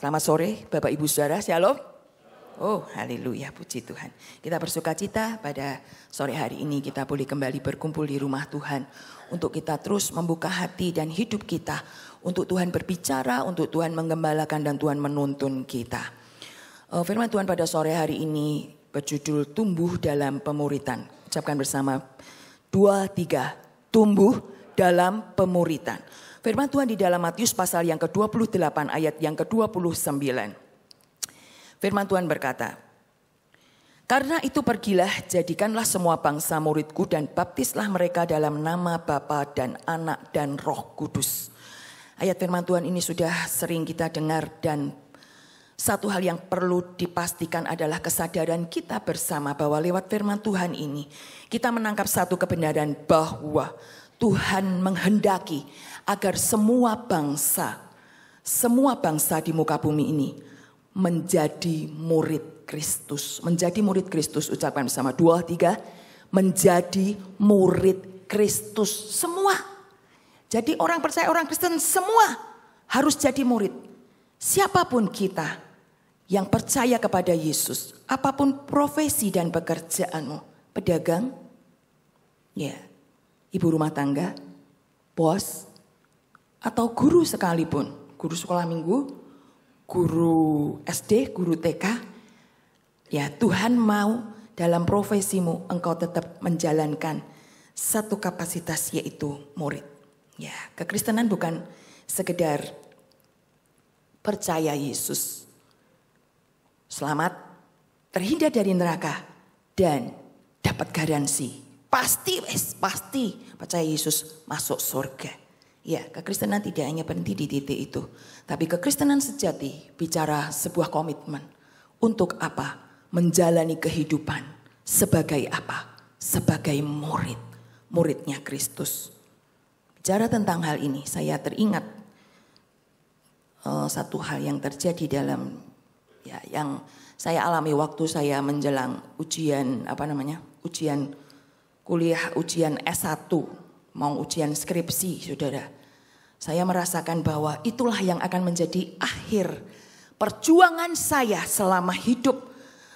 Selamat sore Bapak Ibu Saudara, Shalom. Oh haleluya puji Tuhan. Kita bersuka cita pada sore hari ini kita boleh kembali berkumpul di rumah Tuhan. Untuk kita terus membuka hati dan hidup kita. Untuk Tuhan berbicara, untuk Tuhan menggembalakan dan Tuhan menuntun kita. Eh, firman Tuhan pada sore hari ini berjudul Tumbuh dalam Pemuritan. Ucapkan bersama, dua, tiga, tumbuh dalam pemuritan. Firman Tuhan di dalam Matius pasal yang ke-28 ayat yang ke-29. Firman Tuhan berkata, karena itu pergilah, jadikanlah semua bangsa muridku dan baptislah mereka dalam nama Bapa dan Anak dan Roh Kudus. Ayat firman Tuhan ini sudah sering kita dengar dan satu hal yang perlu dipastikan adalah kesadaran kita bersama bahwa lewat firman Tuhan ini kita menangkap satu kebenaran bahwa Tuhan menghendaki agar semua bangsa, semua bangsa di muka bumi ini menjadi murid Kristus. Menjadi murid Kristus, ucapkan bersama. Dua, tiga, menjadi murid Kristus. Semua. Jadi orang percaya, orang Kristen semua harus jadi murid. Siapapun kita yang percaya kepada Yesus, apapun profesi dan pekerjaanmu, pedagang, ya, ibu rumah tangga, bos, atau guru sekalipun, guru sekolah minggu, guru SD, guru TK, ya Tuhan mau dalam profesimu engkau tetap menjalankan satu kapasitas yaitu murid. Ya, kekristenan bukan sekedar percaya Yesus. Selamat, terhindar dari neraka dan dapat garansi. Pasti wes, pasti percaya Yesus masuk surga. Ya, kekristenan tidak hanya berhenti di titik itu, tapi kekristenan sejati bicara sebuah komitmen. Untuk apa? Menjalani kehidupan sebagai apa? Sebagai murid, muridnya Kristus. Bicara tentang hal ini, saya teringat eh, satu hal yang terjadi dalam ya yang saya alami waktu saya menjelang ujian apa namanya? ujian kuliah ujian S1 mau ujian skripsi, saudara. Saya merasakan bahwa itulah yang akan menjadi akhir perjuangan saya selama hidup.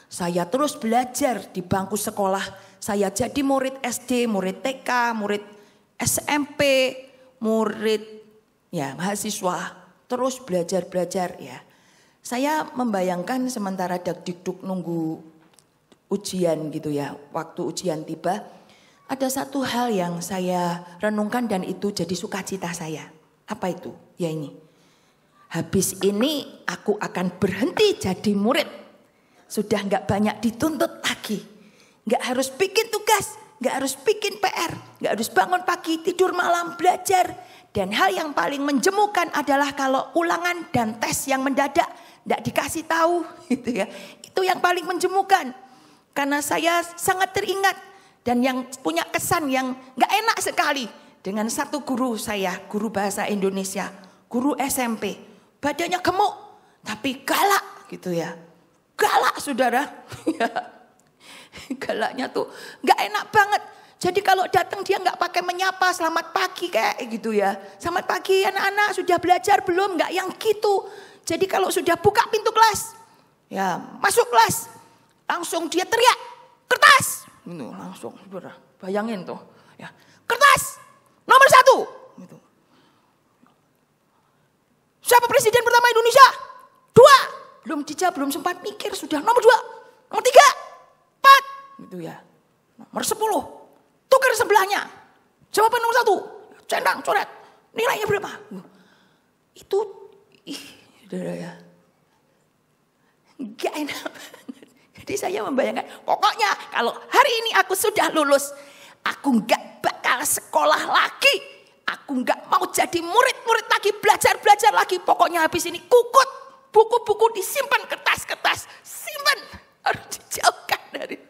Saya terus belajar di bangku sekolah. Saya jadi murid SD, murid TK, murid SMP, murid ya mahasiswa. Terus belajar-belajar ya. Saya membayangkan sementara dakdikduk nunggu ujian gitu ya. Waktu ujian tiba, ada satu hal yang saya renungkan dan itu jadi sukacita saya. Apa itu? Ya ini. Habis ini aku akan berhenti jadi murid. Sudah nggak banyak dituntut lagi. Nggak harus bikin tugas, nggak harus bikin PR, nggak harus bangun pagi, tidur malam, belajar. Dan hal yang paling menjemukan adalah kalau ulangan dan tes yang mendadak tidak dikasih tahu, gitu ya. Itu yang paling menjemukan. Karena saya sangat teringat dan yang punya kesan yang nggak enak sekali dengan satu guru saya, guru bahasa Indonesia, guru SMP, badannya gemuk tapi galak gitu ya. Galak saudara, galaknya tuh nggak enak banget. Jadi kalau datang dia nggak pakai menyapa selamat pagi kayak gitu ya. Selamat pagi anak-anak sudah belajar belum? Nggak yang gitu. Jadi kalau sudah buka pintu kelas, ya masuk kelas, langsung dia teriak kertas Gitu, langsung saudara, bayangin tuh. Ya. Kertas nomor satu. Gitu. Siapa presiden pertama Indonesia? Dua. Belum dijawab, belum sempat mikir sudah. Nomor dua, nomor tiga, empat. Gitu ya. Nomor sepuluh, tukar sebelahnya. Jawaban nomor satu, cendang, coret. Nilainya berapa? Itu, ih, saudara ya. Gak enak. Jadi saya membayangkan, pokoknya kalau hari ini aku sudah lulus, aku nggak bakal sekolah lagi. Aku nggak mau jadi murid-murid lagi, belajar-belajar lagi. Pokoknya habis ini kukut, buku-buku disimpan, kertas-kertas, simpan. Harus dijauhkan dari.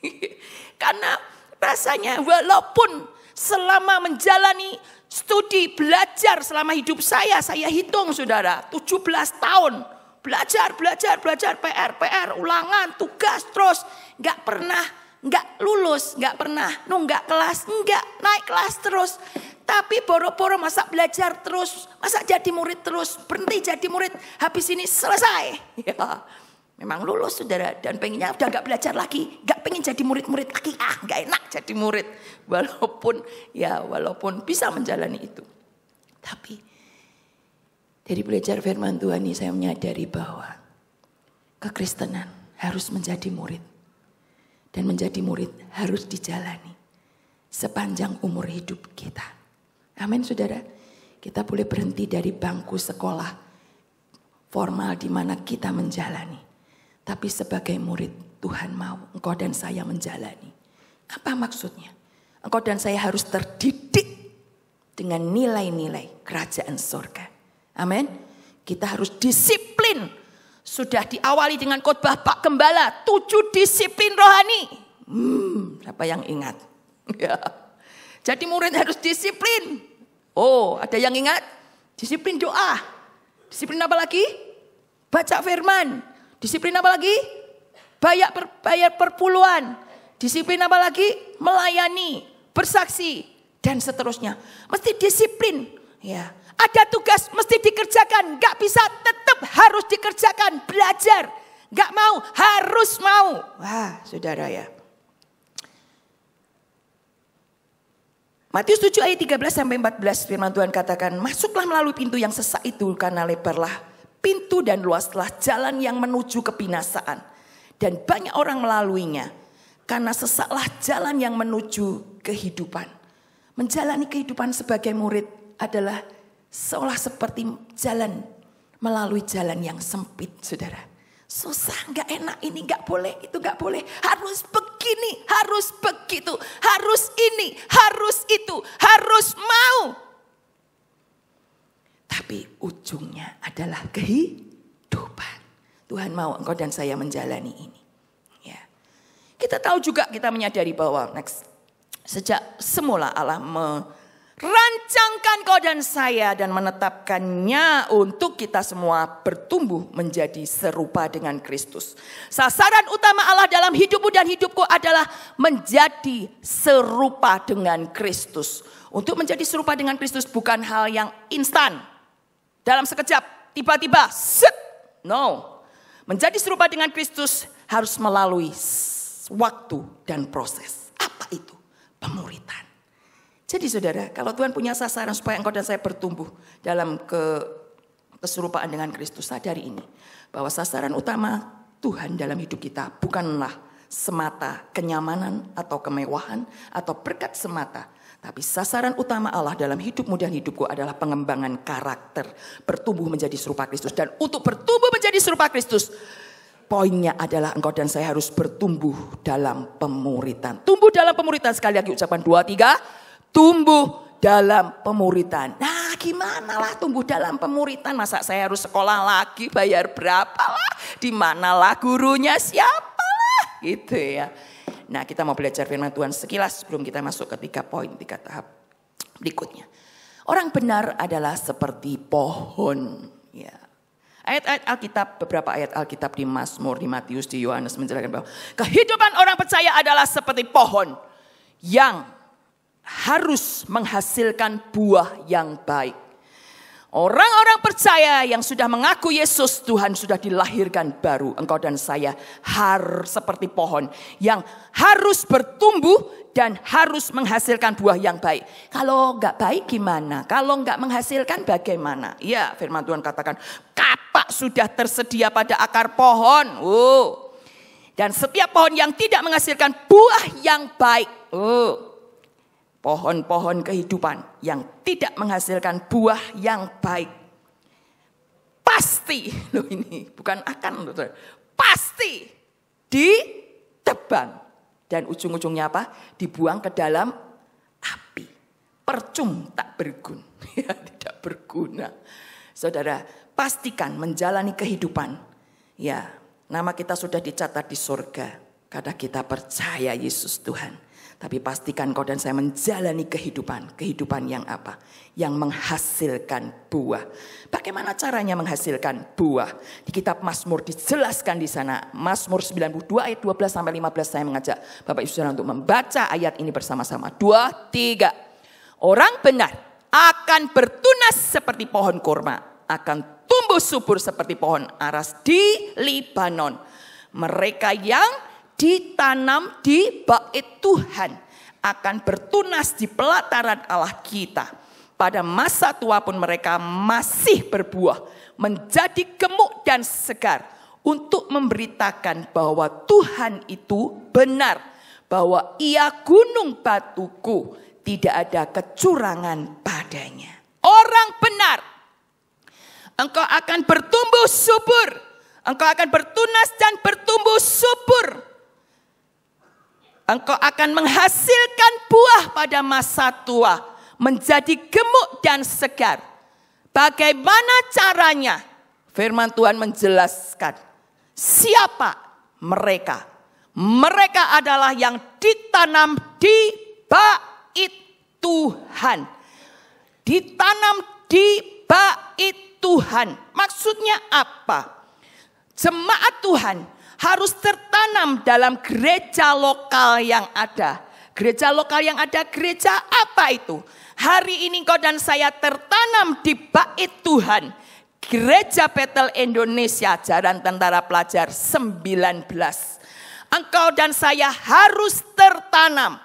Karena rasanya walaupun selama menjalani studi belajar selama hidup saya, saya hitung saudara, 17 tahun Belajar, belajar, belajar, PR, PR, ulangan, tugas terus. Nggak pernah, nggak lulus, nggak pernah nunggak kelas, nggak naik kelas terus. Tapi boro-boro masa belajar terus, masa jadi murid terus, berhenti jadi murid, habis ini selesai. Ya. Memang lulus saudara dan pengennya udah gak belajar lagi, gak pengen jadi murid-murid lagi, ah gak enak jadi murid. Walaupun ya walaupun bisa menjalani itu. Tapi dari belajar firman Tuhan ini saya menyadari bahwa kekristenan harus menjadi murid. Dan menjadi murid harus dijalani sepanjang umur hidup kita. Amin saudara. Kita boleh berhenti dari bangku sekolah formal di mana kita menjalani. Tapi sebagai murid Tuhan mau engkau dan saya menjalani. Apa maksudnya? Engkau dan saya harus terdidik dengan nilai-nilai kerajaan surga Amin. Kita harus disiplin. Sudah diawali dengan khotbah Pak Gembala, tujuh disiplin rohani. Hmm, siapa yang ingat? Ya. Jadi murid harus disiplin. Oh, ada yang ingat? Disiplin doa. Disiplin apa lagi? Baca firman. Disiplin apa lagi? Bayar, per, bayar perpuluhan. Disiplin apa lagi? Melayani, bersaksi, dan seterusnya. Mesti disiplin. Ya, ada tugas mesti dikerjakan, nggak bisa tetap harus dikerjakan, belajar. Nggak mau, harus mau. Wah, saudara ya. Matius 7 ayat 13 sampai 14 firman Tuhan katakan, "Masuklah melalui pintu yang sesak itu karena lebarlah pintu dan luaslah jalan yang menuju kebinasaan dan banyak orang melaluinya karena sesaklah jalan yang menuju kehidupan." Menjalani kehidupan sebagai murid adalah Seolah seperti jalan melalui jalan yang sempit saudara. Susah, nggak enak ini, nggak boleh, itu nggak boleh. Harus begini, harus begitu, harus ini, harus itu, harus mau. Tapi ujungnya adalah kehidupan. Tuhan mau engkau dan saya menjalani ini. Ya. Kita tahu juga, kita menyadari bahwa next, sejak semula Allah me, Rancangkan kau dan saya dan menetapkannya untuk kita semua bertumbuh menjadi serupa dengan Kristus. Sasaran utama Allah dalam hidupmu dan hidupku adalah menjadi serupa dengan Kristus. Untuk menjadi serupa dengan Kristus bukan hal yang instan. Dalam sekejap, tiba-tiba, set. No. Menjadi serupa dengan Kristus harus melalui waktu dan proses. Apa itu? Pemuritan. Jadi saudara, kalau Tuhan punya sasaran supaya engkau dan saya bertumbuh dalam ke keserupaan dengan Kristus, sadari ini. Bahwa sasaran utama Tuhan dalam hidup kita bukanlah semata kenyamanan atau kemewahan atau berkat semata. Tapi sasaran utama Allah dalam hidupmu dan hidupku adalah pengembangan karakter. Bertumbuh menjadi serupa Kristus. Dan untuk bertumbuh menjadi serupa Kristus. Poinnya adalah engkau dan saya harus bertumbuh dalam pemuritan. Tumbuh dalam pemuritan. Sekali lagi ucapan dua, tiga tumbuh dalam pemuritan. Nah gimana lah tumbuh dalam pemuritan. Masa saya harus sekolah lagi bayar berapa lah. Di mana lah gurunya siapa lah. Gitu ya. Nah kita mau belajar firman Tuhan sekilas sebelum kita masuk ke tiga poin, tiga tahap berikutnya. Orang benar adalah seperti pohon. Ya. Ayat-ayat Alkitab, beberapa ayat Alkitab di Mazmur, di Matius, di Yohanes menjelaskan bahwa kehidupan orang percaya adalah seperti pohon yang harus menghasilkan buah yang baik. Orang-orang percaya yang sudah mengaku Yesus Tuhan sudah dilahirkan baru. Engkau dan saya harus seperti pohon yang harus bertumbuh dan harus menghasilkan buah yang baik. Kalau nggak baik gimana? Kalau nggak menghasilkan bagaimana? Ya firman Tuhan katakan kapak sudah tersedia pada akar pohon. Oh. Dan setiap pohon yang tidak menghasilkan buah yang baik. Oh pohon-pohon kehidupan yang tidak menghasilkan buah yang baik. Pasti, loh ini bukan akan, loh, pasti ditebang. Dan ujung-ujungnya apa? Dibuang ke dalam api. Percum tak berguna. Ya, tidak berguna. Saudara, pastikan menjalani kehidupan. Ya, nama kita sudah dicatat di surga. Karena kita percaya Yesus Tuhan tapi pastikan kau dan saya menjalani kehidupan. Kehidupan yang apa? Yang menghasilkan buah. Bagaimana caranya menghasilkan buah? Di kitab Mazmur dijelaskan di sana. Mazmur 92 ayat 12 sampai 15 saya mengajak Bapak Ibu Saudara untuk membaca ayat ini bersama-sama. Dua, tiga. Orang benar akan bertunas seperti pohon kurma. Akan tumbuh subur seperti pohon aras di Libanon. Mereka yang ditanam di bait Tuhan akan bertunas di pelataran Allah kita. Pada masa tua pun mereka masih berbuah, menjadi gemuk dan segar untuk memberitakan bahwa Tuhan itu benar, bahwa ia gunung batuku, tidak ada kecurangan padanya. Orang benar, engkau akan bertumbuh subur, engkau akan bertunas dan bertumbuh subur Engkau akan menghasilkan buah pada masa tua, menjadi gemuk dan segar. Bagaimana caranya? Firman Tuhan menjelaskan. Siapa mereka? Mereka adalah yang ditanam di bait Tuhan. Ditanam di bait Tuhan. Maksudnya apa? Jemaat Tuhan harus tertanam dalam gereja lokal yang ada. Gereja lokal yang ada, gereja apa itu? Hari ini kau dan saya tertanam di bait Tuhan. Gereja Petel Indonesia, Jalan Tentara Pelajar 19. Engkau dan saya harus tertanam.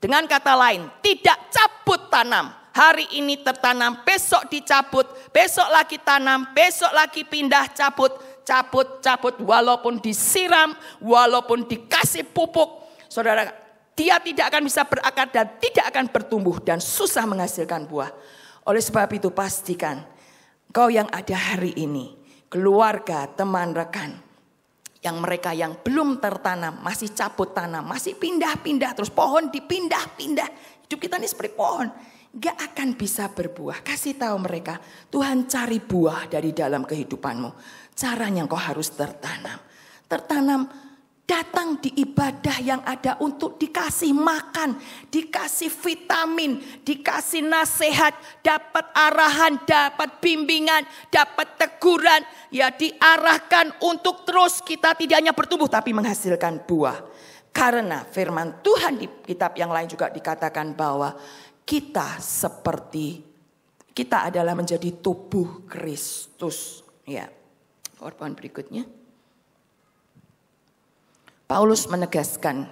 Dengan kata lain, tidak cabut tanam. Hari ini tertanam, besok dicabut, besok lagi tanam, besok lagi pindah cabut cabut, cabut, walaupun disiram, walaupun dikasih pupuk. Saudara, dia tidak akan bisa berakar dan tidak akan bertumbuh dan susah menghasilkan buah. Oleh sebab itu pastikan kau yang ada hari ini, keluarga, teman, rekan, yang mereka yang belum tertanam, masih cabut tanam, masih pindah-pindah, terus pohon dipindah-pindah. Hidup kita ini seperti pohon. Gak akan bisa berbuah. Kasih tahu mereka, Tuhan cari buah dari dalam kehidupanmu. Caranya engkau harus tertanam. Tertanam datang di ibadah yang ada untuk dikasih makan, dikasih vitamin, dikasih nasihat, dapat arahan, dapat bimbingan, dapat teguran, ya diarahkan untuk terus kita tidak hanya bertumbuh tapi menghasilkan buah. Karena firman Tuhan di kitab yang lain juga dikatakan bahwa kita seperti kita adalah menjadi tubuh Kristus, ya. Korban berikutnya. Paulus menegaskan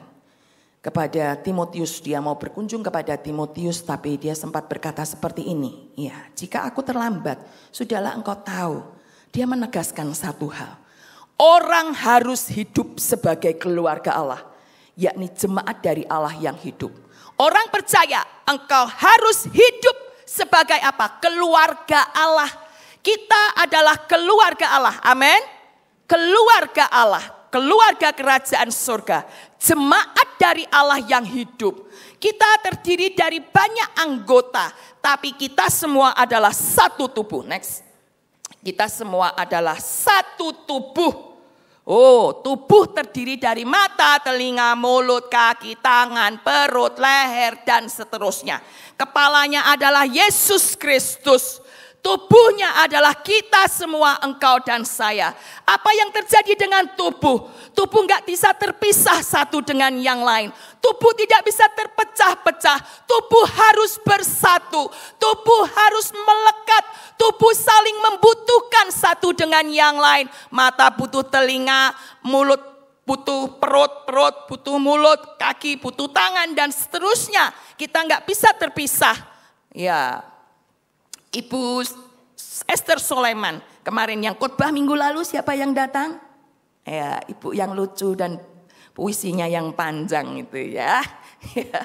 kepada Timotius, dia mau berkunjung kepada Timotius tapi dia sempat berkata seperti ini. Ya, jika aku terlambat, sudahlah engkau tahu. Dia menegaskan satu hal. Orang harus hidup sebagai keluarga Allah, yakni jemaat dari Allah yang hidup. Orang percaya engkau harus hidup sebagai apa? Keluarga Allah kita adalah keluarga Allah. Amin. Keluarga Allah, keluarga kerajaan surga, jemaat dari Allah yang hidup. Kita terdiri dari banyak anggota, tapi kita semua adalah satu tubuh. Next. Kita semua adalah satu tubuh. Oh, tubuh terdiri dari mata, telinga, mulut, kaki, tangan, perut, leher, dan seterusnya. Kepalanya adalah Yesus Kristus. Tubuhnya adalah kita semua, engkau dan saya. Apa yang terjadi dengan tubuh? Tubuh nggak bisa terpisah satu dengan yang lain. Tubuh tidak bisa terpecah-pecah. Tubuh harus bersatu. Tubuh harus melekat. Tubuh saling membutuhkan satu dengan yang lain. Mata butuh telinga, mulut butuh perut, perut butuh mulut, kaki butuh tangan dan seterusnya. Kita nggak bisa terpisah. Ya, Ibu Esther Soleman. Kemarin yang khotbah minggu lalu siapa yang datang? Ya, ibu yang lucu dan puisinya yang panjang itu ya.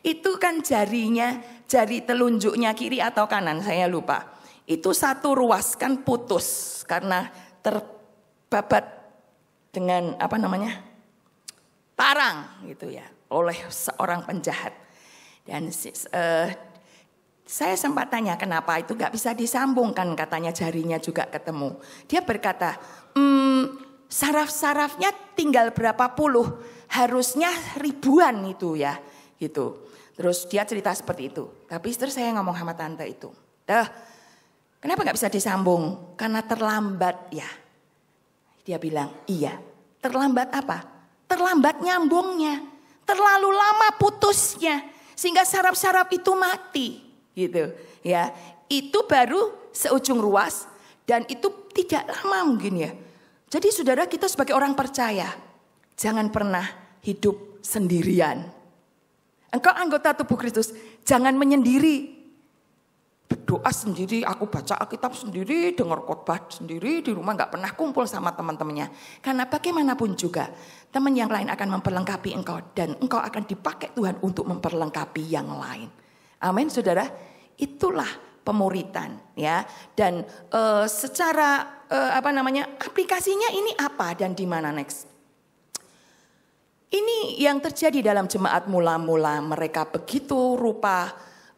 itu kan jarinya, jari telunjuknya kiri atau kanan, saya lupa. Itu satu ruas kan putus karena terbabat dengan apa namanya? tarang gitu ya oleh seorang penjahat. Dan uh, saya sempat tanya kenapa itu gak bisa disambungkan katanya jarinya juga ketemu. Dia berkata, mmm, saraf-sarafnya tinggal berapa puluh, harusnya ribuan itu ya gitu. Terus dia cerita seperti itu. Tapi terus saya ngomong sama tante itu, dah kenapa gak bisa disambung? Karena terlambat ya. Dia bilang, iya terlambat apa? Terlambat nyambungnya, terlalu lama putusnya sehingga saraf-saraf itu mati gitu ya itu baru seujung ruas dan itu tidak lama mungkin ya jadi saudara kita sebagai orang percaya jangan pernah hidup sendirian engkau anggota tubuh Kristus jangan menyendiri berdoa sendiri aku baca Alkitab sendiri dengar khotbah sendiri di rumah nggak pernah kumpul sama teman-temannya karena bagaimanapun juga teman yang lain akan memperlengkapi engkau dan engkau akan dipakai Tuhan untuk memperlengkapi yang lain. Amin, saudara. Itulah pemuritan, ya. Dan uh, secara uh, apa namanya aplikasinya ini apa dan di mana next? Ini yang terjadi dalam jemaat mula-mula mereka begitu rupa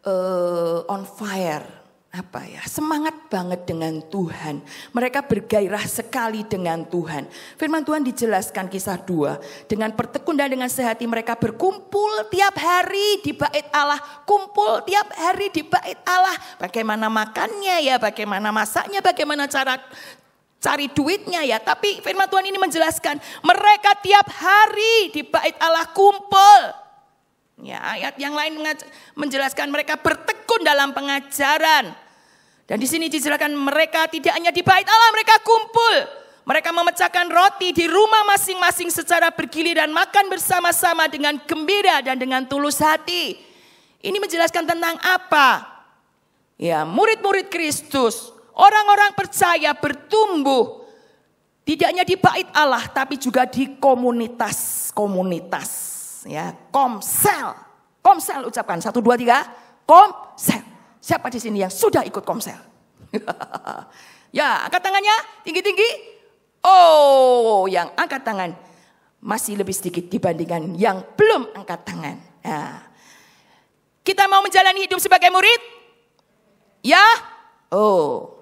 uh, on fire apa ya semangat banget dengan Tuhan. Mereka bergairah sekali dengan Tuhan. Firman Tuhan dijelaskan kisah dua. Dengan bertekun dan dengan sehati mereka berkumpul tiap hari di bait Allah. Kumpul tiap hari di bait Allah. Bagaimana makannya ya, bagaimana masaknya, bagaimana cara cari duitnya ya. Tapi firman Tuhan ini menjelaskan mereka tiap hari di bait Allah kumpul. Ya, ayat yang lain menjelaskan mereka bertekun dalam pengajaran. Dan di sini dijelaskan mereka tidak hanya di bait Allah, mereka kumpul. Mereka memecahkan roti di rumah masing-masing secara bergilir dan makan bersama-sama dengan gembira dan dengan tulus hati. Ini menjelaskan tentang apa? Ya, murid-murid Kristus, orang-orang percaya bertumbuh tidak hanya di bait Allah tapi juga di komunitas-komunitas ya, Komsel. Komsel ucapkan satu dua tiga, Komsel. Siapa di sini yang sudah ikut Komsel? ya, angkat tangannya tinggi-tinggi. Oh, yang angkat tangan masih lebih sedikit dibandingkan yang belum angkat tangan. ya. kita mau menjalani hidup sebagai murid? Ya? Oh,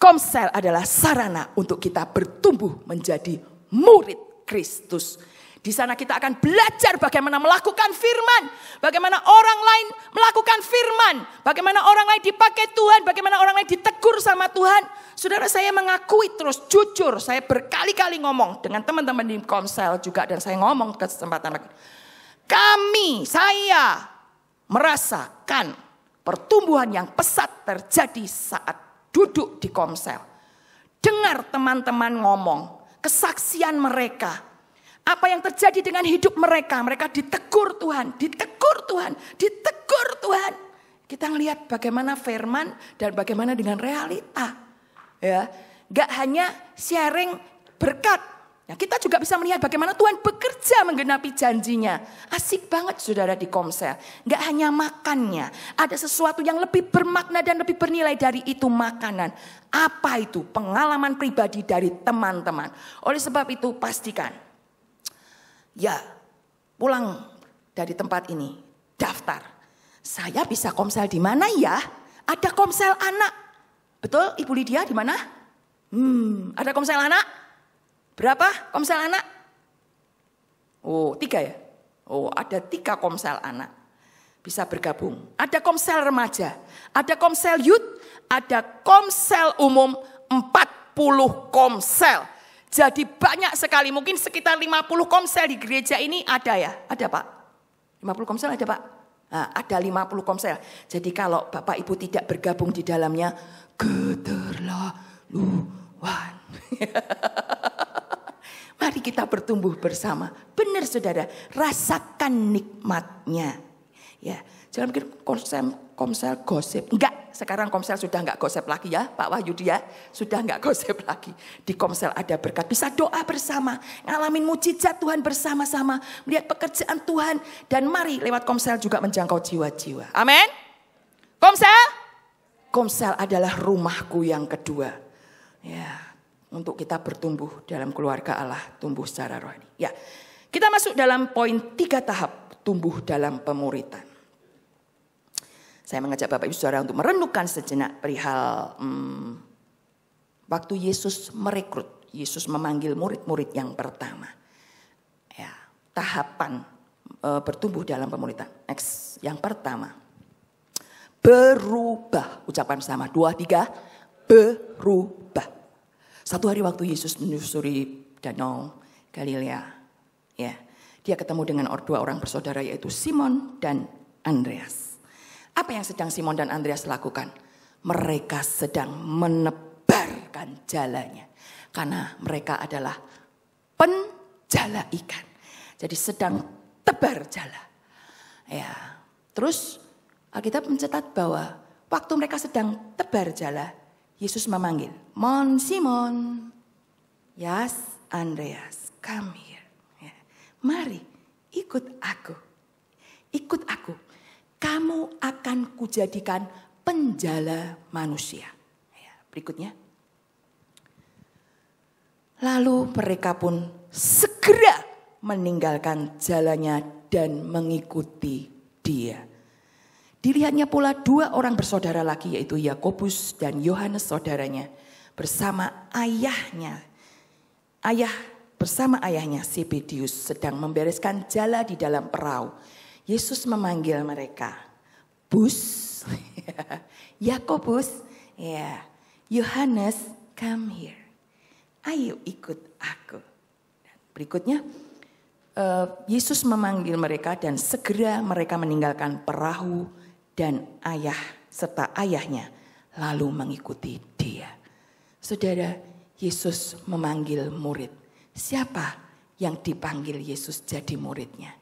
Komsel adalah sarana untuk kita bertumbuh menjadi murid Kristus. Di sana kita akan belajar bagaimana melakukan firman, bagaimana orang lain melakukan firman, bagaimana orang lain dipakai Tuhan, bagaimana orang lain ditegur sama Tuhan. Saudara saya mengakui terus jujur, saya berkali-kali ngomong dengan teman-teman di Komsel juga dan saya ngomong ke kesempatan kami, saya merasakan pertumbuhan yang pesat terjadi saat duduk di Komsel. Dengar teman-teman ngomong, kesaksian mereka, apa yang terjadi dengan hidup mereka? Mereka ditegur Tuhan, ditegur Tuhan, ditegur Tuhan. Kita ngelihat bagaimana firman dan bagaimana dengan realita. Ya, gak hanya sharing berkat. Nah, kita juga bisa melihat bagaimana Tuhan bekerja menggenapi janjinya. Asik banget saudara di komsel. Gak hanya makannya. Ada sesuatu yang lebih bermakna dan lebih bernilai dari itu makanan. Apa itu? Pengalaman pribadi dari teman-teman. Oleh sebab itu pastikan Ya, pulang dari tempat ini, daftar. Saya bisa komsel di mana ya? Ada komsel anak. Betul, Ibu Lydia di mana? Hmm, ada komsel anak? Berapa komsel anak? Oh, tiga ya? Oh, ada tiga komsel anak. Bisa bergabung. Ada komsel remaja, ada komsel youth, ada komsel umum, 40 komsel jadi banyak sekali, mungkin sekitar 50 komsel di gereja ini ada ya? Ada Pak? 50 komsel ada Pak? Nah, ada 50 komsel. Jadi kalau Bapak Ibu tidak bergabung di dalamnya, keterlaluan. Mari kita bertumbuh bersama. Benar saudara, rasakan nikmatnya. Ya, jangan bikin Komsel gosip. Enggak, sekarang Komsel sudah enggak gosip lagi ya Pak Wahyudi ya. Sudah enggak gosip lagi. Di Komsel ada berkat. Bisa doa bersama. Ngalamin mujizat Tuhan bersama-sama. Melihat pekerjaan Tuhan. Dan mari lewat Komsel juga menjangkau jiwa-jiwa. Amin. Komsel. Komsel adalah rumahku yang kedua. Ya, untuk kita bertumbuh dalam keluarga Allah. Tumbuh secara rohani. Ya, kita masuk dalam poin tiga tahap tumbuh dalam pemuritan. Saya mengajak Bapak Ibu Saudara untuk merenungkan sejenak perihal hmm, waktu Yesus merekrut, Yesus memanggil murid-murid yang pertama. Ya, tahapan e, bertumbuh dalam pemuritan. Next, yang pertama. Berubah, ucapan sama. Dua, tiga, berubah. Satu hari waktu Yesus menyusuri danau Galilea. Ya, dia ketemu dengan dua orang bersaudara yaitu Simon dan Andreas. Apa yang sedang Simon dan Andreas lakukan? Mereka sedang menebarkan jalannya, Karena mereka adalah penjala ikan. Jadi sedang tebar jala. Ya. Terus Alkitab mencatat bahwa waktu mereka sedang tebar jala, Yesus memanggil, "Mon Simon, Yas Andreas, come ya. Mari ikut aku. Ikut aku kamu akan kujadikan penjala manusia. Ya, berikutnya. Lalu mereka pun segera meninggalkan jalannya dan mengikuti dia. Dilihatnya pula dua orang bersaudara lagi yaitu Yakobus dan Yohanes saudaranya bersama ayahnya. Ayah bersama ayahnya Sebedius sedang membereskan jala di dalam perahu Yesus memanggil mereka. Bus, Yakobus, ya, ya. Yohanes, come here. Ayo ikut aku. berikutnya, eh, Yesus memanggil mereka dan segera mereka meninggalkan perahu dan ayah serta ayahnya lalu mengikuti dia. Saudara, Yesus memanggil murid. Siapa yang dipanggil Yesus jadi muridnya?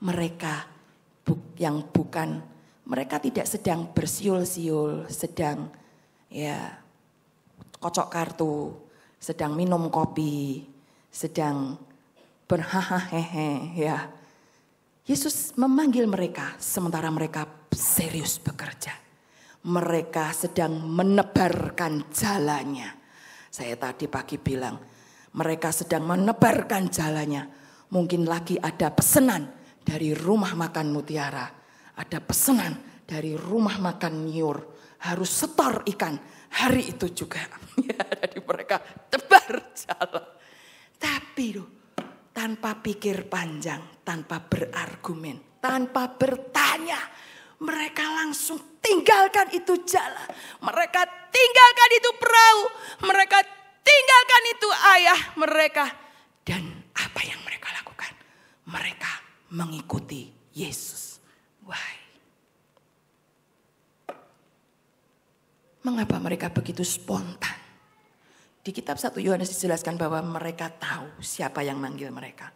Mereka yang bukan mereka tidak sedang bersiul-siul, sedang ya kocok kartu, sedang minum kopi, sedang berhahehe ya. Yesus memanggil mereka sementara mereka serius bekerja. Mereka sedang menebarkan jalannya. Saya tadi pagi bilang, mereka sedang menebarkan jalannya. Mungkin lagi ada pesanan dari rumah makan mutiara. Ada pesanan dari rumah makan nyur. Harus setor ikan hari itu juga. Ya, dari mereka tebar jalan. Tapi loh, tanpa pikir panjang, tanpa berargumen, tanpa bertanya. Mereka langsung tinggalkan itu jala. Mereka tinggalkan itu perahu. Mereka tinggalkan itu ayah mereka. Dan apa yang mereka lakukan? Mereka mengikuti Yesus. Why? Mengapa mereka begitu spontan? Di kitab 1 Yohanes dijelaskan bahwa mereka tahu siapa yang manggil mereka.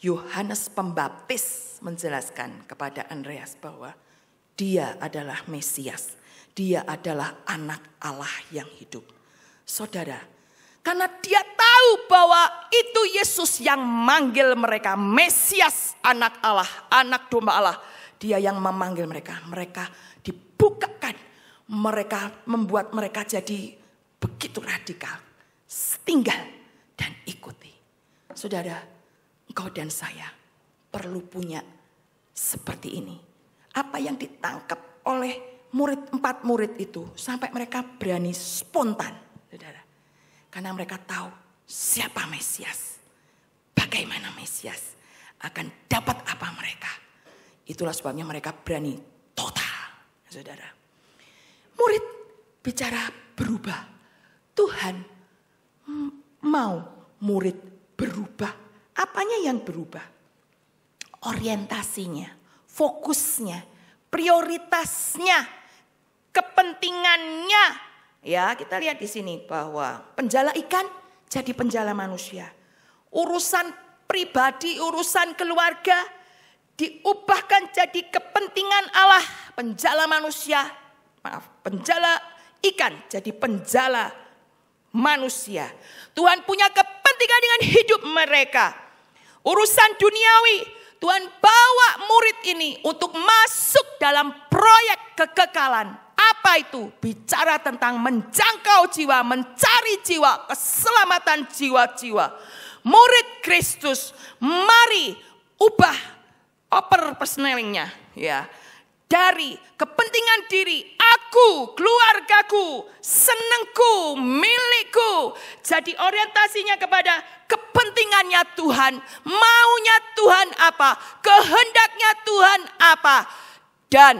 Yohanes Pembaptis menjelaskan kepada Andreas bahwa dia adalah Mesias. Dia adalah anak Allah yang hidup. Saudara, karena dia tahu tahu bahwa itu Yesus yang manggil mereka Mesias anak Allah, anak domba Allah. Dia yang memanggil mereka, mereka dibukakan, mereka membuat mereka jadi begitu radikal. setinggal dan ikuti. Saudara, engkau dan saya perlu punya seperti ini. Apa yang ditangkap oleh murid empat murid itu sampai mereka berani spontan, saudara. Karena mereka tahu siapa Mesias, bagaimana Mesias, akan dapat apa mereka. Itulah sebabnya mereka berani total, ya saudara. Murid bicara berubah. Tuhan mau murid berubah. Apanya yang berubah? Orientasinya, fokusnya, prioritasnya, kepentingannya. Ya, kita lihat di sini bahwa penjala ikan jadi penjala manusia. Urusan pribadi, urusan keluarga diubahkan jadi kepentingan Allah, penjala manusia. Maaf, penjala ikan jadi penjala manusia. Tuhan punya kepentingan dengan hidup mereka. Urusan duniawi, Tuhan bawa murid ini untuk masuk dalam proyek kekekalan apa itu? Bicara tentang menjangkau jiwa, mencari jiwa, keselamatan jiwa-jiwa. Murid Kristus, mari ubah oper persnelingnya ya. Dari kepentingan diri, aku, keluargaku, senengku, milikku. Jadi orientasinya kepada kepentingannya Tuhan, maunya Tuhan apa, kehendaknya Tuhan apa. Dan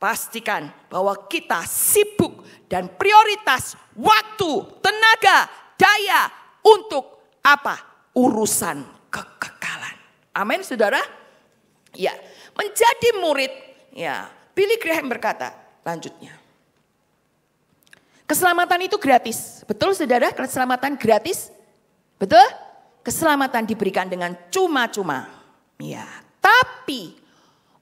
pastikan bahwa kita sibuk dan prioritas waktu, tenaga, daya untuk apa? Urusan kekekalan. Amin, saudara. Ya, menjadi murid. Ya, Billy Graham berkata, lanjutnya. Keselamatan itu gratis. Betul saudara, keselamatan gratis? Betul? Keselamatan diberikan dengan cuma-cuma. Ya, tapi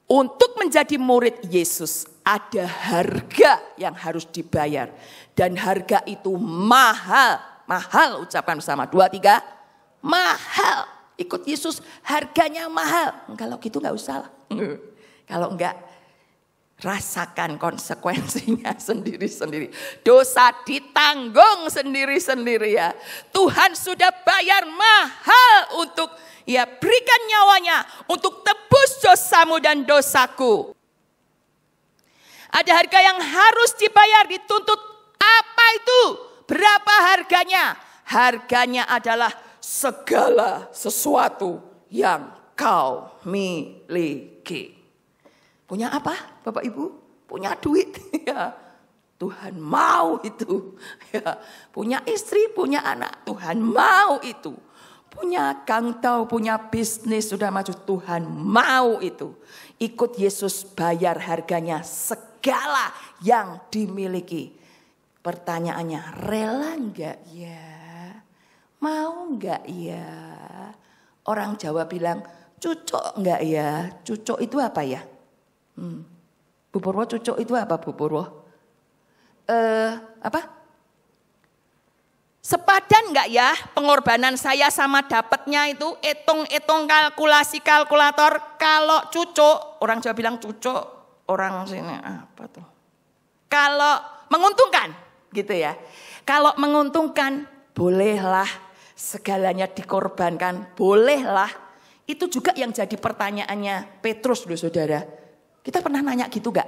untuk menjadi murid Yesus ada harga yang harus dibayar. Dan harga itu mahal. Mahal ucapkan bersama. Dua, tiga. Mahal. Ikut Yesus harganya mahal. Kalau gitu nggak usah lah. Kalau enggak rasakan konsekuensinya sendiri-sendiri. Dosa ditanggung sendiri-sendiri ya. Tuhan sudah bayar mahal untuk ya berikan nyawanya untuk tebus dosamu dan dosaku. Ada harga yang harus dibayar, dituntut apa itu? Berapa harganya? Harganya adalah segala sesuatu yang kau miliki. Punya apa Bapak Ibu? Punya duit. ya. Tuhan mau itu. Ya. Punya istri, punya anak. Tuhan mau itu. Punya kantau, punya bisnis sudah maju. Tuhan mau itu. Ikut Yesus bayar harganya segala yang dimiliki. Pertanyaannya, rela enggak ya? Mau enggak ya? Orang Jawa bilang, cucok enggak ya? Cucok itu apa ya? Hmm. Bu Purwo cucuk itu apa Bu Purwo? Eh, apa? Sepadan nggak ya pengorbanan saya sama dapatnya itu etong etong kalkulasi kalkulator kalau cucuk orang Jawa bilang cucuk orang sini apa tuh kalau menguntungkan gitu ya kalau menguntungkan bolehlah segalanya dikorbankan bolehlah itu juga yang jadi pertanyaannya Petrus loh saudara kita pernah nanya gitu gak?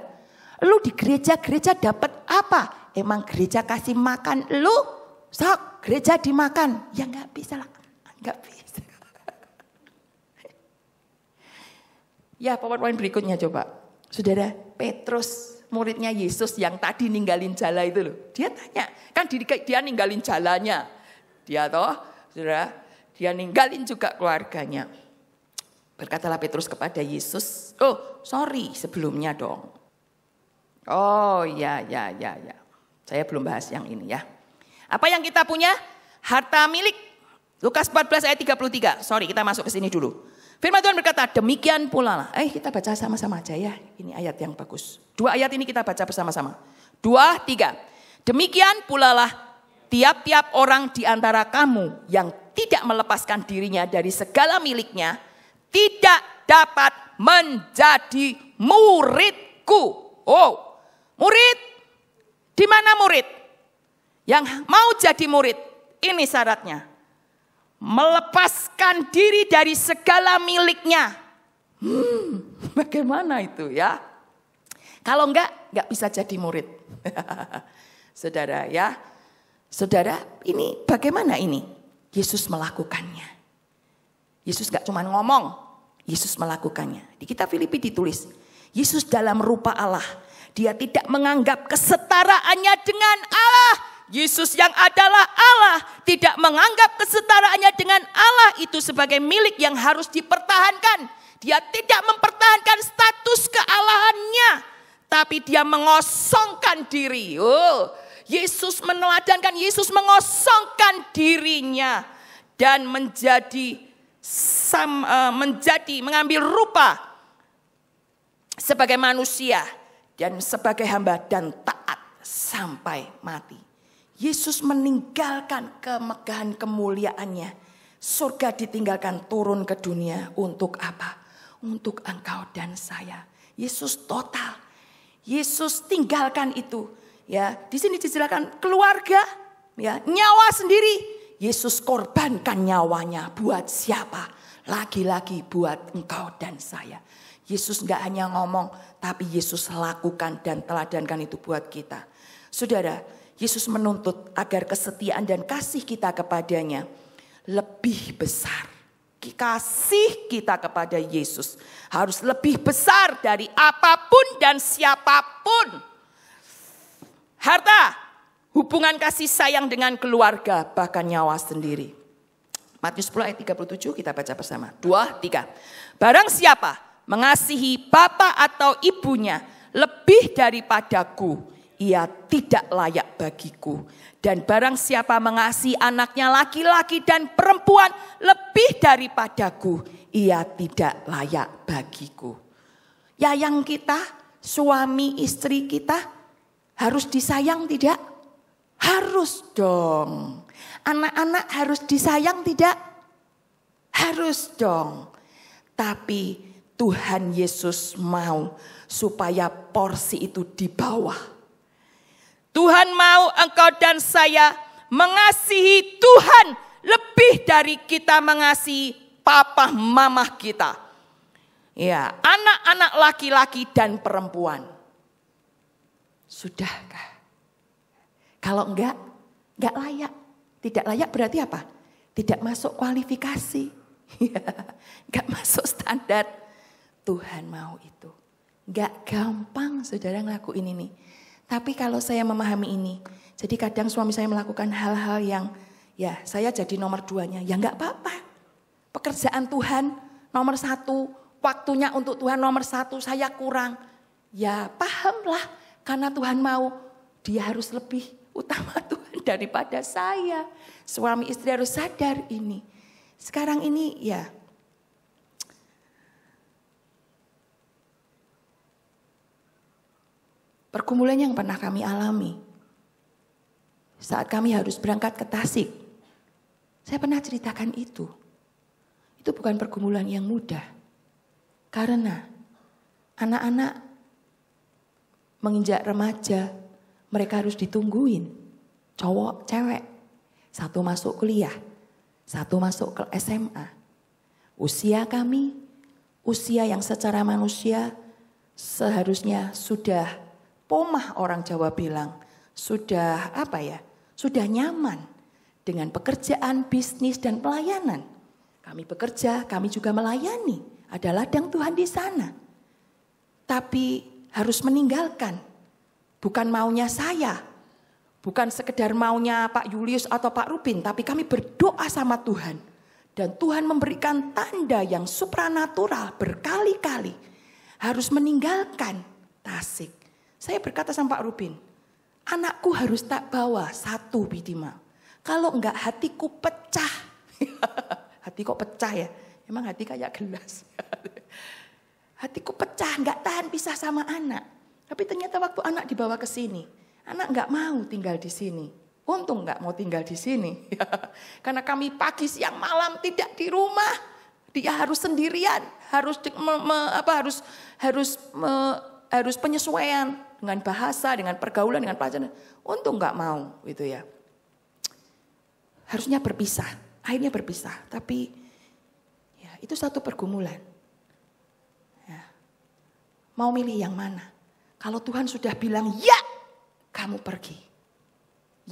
Lu di gereja-gereja dapat apa? Emang gereja kasih makan lu? Sok, gereja dimakan. Ya nggak bisa lah. Nggak bisa. ya poin-poin berikutnya coba. Saudara, Petrus muridnya Yesus yang tadi ninggalin jala itu loh. Dia tanya, kan dia ninggalin jalannya. Dia toh, saudara, dia ninggalin juga keluarganya. Berkatalah Petrus kepada Yesus, oh sorry sebelumnya dong. Oh ya ya ya ya, saya belum bahas yang ini ya. Apa yang kita punya? Harta milik. Lukas 14 ayat 33. Sorry kita masuk ke sini dulu. Firman Tuhan berkata, demikian pula lah. Eh kita baca sama-sama aja ya. Ini ayat yang bagus. Dua ayat ini kita baca bersama-sama. Dua, tiga. Demikian pula lah tiap-tiap orang di antara kamu yang tidak melepaskan dirinya dari segala miliknya tidak dapat menjadi muridku. Oh, murid? Di mana murid? Yang mau jadi murid, ini syaratnya. Melepaskan diri dari segala miliknya. Hmm, bagaimana itu ya? Kalau enggak, enggak bisa jadi murid. Saudara ya, saudara ini bagaimana ini? Yesus melakukannya. Yesus gak cuma ngomong, Yesus melakukannya. Di kitab Filipi ditulis, Yesus dalam rupa Allah. Dia tidak menganggap kesetaraannya dengan Allah. Yesus yang adalah Allah tidak menganggap kesetaraannya dengan Allah itu sebagai milik yang harus dipertahankan. Dia tidak mempertahankan status kealahannya, tapi dia mengosongkan diri. Oh, Yesus meneladankan, Yesus mengosongkan dirinya dan menjadi sam, uh, menjadi mengambil rupa sebagai manusia dan sebagai hamba dan taat sampai mati. Yesus meninggalkan kemegahan kemuliaannya. Surga ditinggalkan turun ke dunia untuk apa? Untuk engkau dan saya. Yesus total. Yesus tinggalkan itu. Ya, di sini dijelaskan keluarga, ya, nyawa sendiri Yesus korbankan nyawanya buat siapa? Lagi-lagi buat engkau dan saya. Yesus nggak hanya ngomong, tapi Yesus lakukan dan teladankan itu buat kita. Saudara, Yesus menuntut agar kesetiaan dan kasih kita kepadanya lebih besar. Kasih kita kepada Yesus harus lebih besar dari apapun dan siapapun. Harta hubungan kasih sayang dengan keluarga, bahkan nyawa sendiri. Matius 10 ayat 37 kita baca bersama. Dua, tiga. Barang siapa mengasihi bapa atau ibunya lebih daripadaku, ia tidak layak bagiku. Dan barang siapa mengasihi anaknya laki-laki dan perempuan lebih daripadaku, ia tidak layak bagiku. Yayang kita, suami istri kita harus disayang tidak? Harus dong. Anak-anak harus disayang tidak? Harus dong. Tapi Tuhan Yesus mau supaya porsi itu di bawah. Tuhan mau engkau dan saya mengasihi Tuhan lebih dari kita mengasihi papa mamah kita. Ya, anak-anak laki-laki dan perempuan. Sudahkah kalau enggak, enggak layak. Tidak layak berarti apa? Tidak masuk kualifikasi. Ya, enggak masuk standar. Tuhan mau itu. Enggak gampang saudara ngelakuin ini. Tapi kalau saya memahami ini, jadi kadang suami saya melakukan hal-hal yang ya saya jadi nomor duanya. Ya enggak apa-apa. Pekerjaan Tuhan nomor satu, waktunya untuk Tuhan nomor satu, saya kurang. Ya pahamlah karena Tuhan mau dia harus lebih utama Tuhan daripada saya. Suami istri harus sadar ini. Sekarang ini ya pergumulan yang pernah kami alami. Saat kami harus berangkat ke Tasik. Saya pernah ceritakan itu. Itu bukan pergumulan yang mudah. Karena anak-anak menginjak remaja mereka harus ditungguin. Cowok, cewek. Satu masuk kuliah, satu masuk ke SMA. Usia kami, usia yang secara manusia seharusnya sudah pomah orang Jawa bilang. Sudah apa ya, sudah nyaman dengan pekerjaan, bisnis, dan pelayanan. Kami bekerja, kami juga melayani. Ada ladang Tuhan di sana. Tapi harus meninggalkan bukan maunya saya, bukan sekedar maunya Pak Julius atau Pak Rubin, tapi kami berdoa sama Tuhan. Dan Tuhan memberikan tanda yang supranatural berkali-kali. Harus meninggalkan Tasik. Saya berkata sama Pak Rubin, anakku harus tak bawa satu Bidima. Kalau enggak hatiku pecah. hati kok pecah ya? Emang hati kayak gelas. hatiku pecah, enggak tahan pisah sama anak. Tapi ternyata waktu anak dibawa ke sini, anak nggak mau tinggal di sini. Untung nggak mau tinggal di sini. Karena kami pagi, siang, malam tidak di rumah. Dia harus sendirian, harus me, me, apa harus harus me, harus penyesuaian dengan bahasa, dengan pergaulan, dengan pelajaran. Untung nggak mau gitu ya. Harusnya berpisah, akhirnya berpisah. Tapi ya, itu satu pergumulan. Ya. Mau milih yang mana? Kalau Tuhan sudah bilang ya, kamu pergi.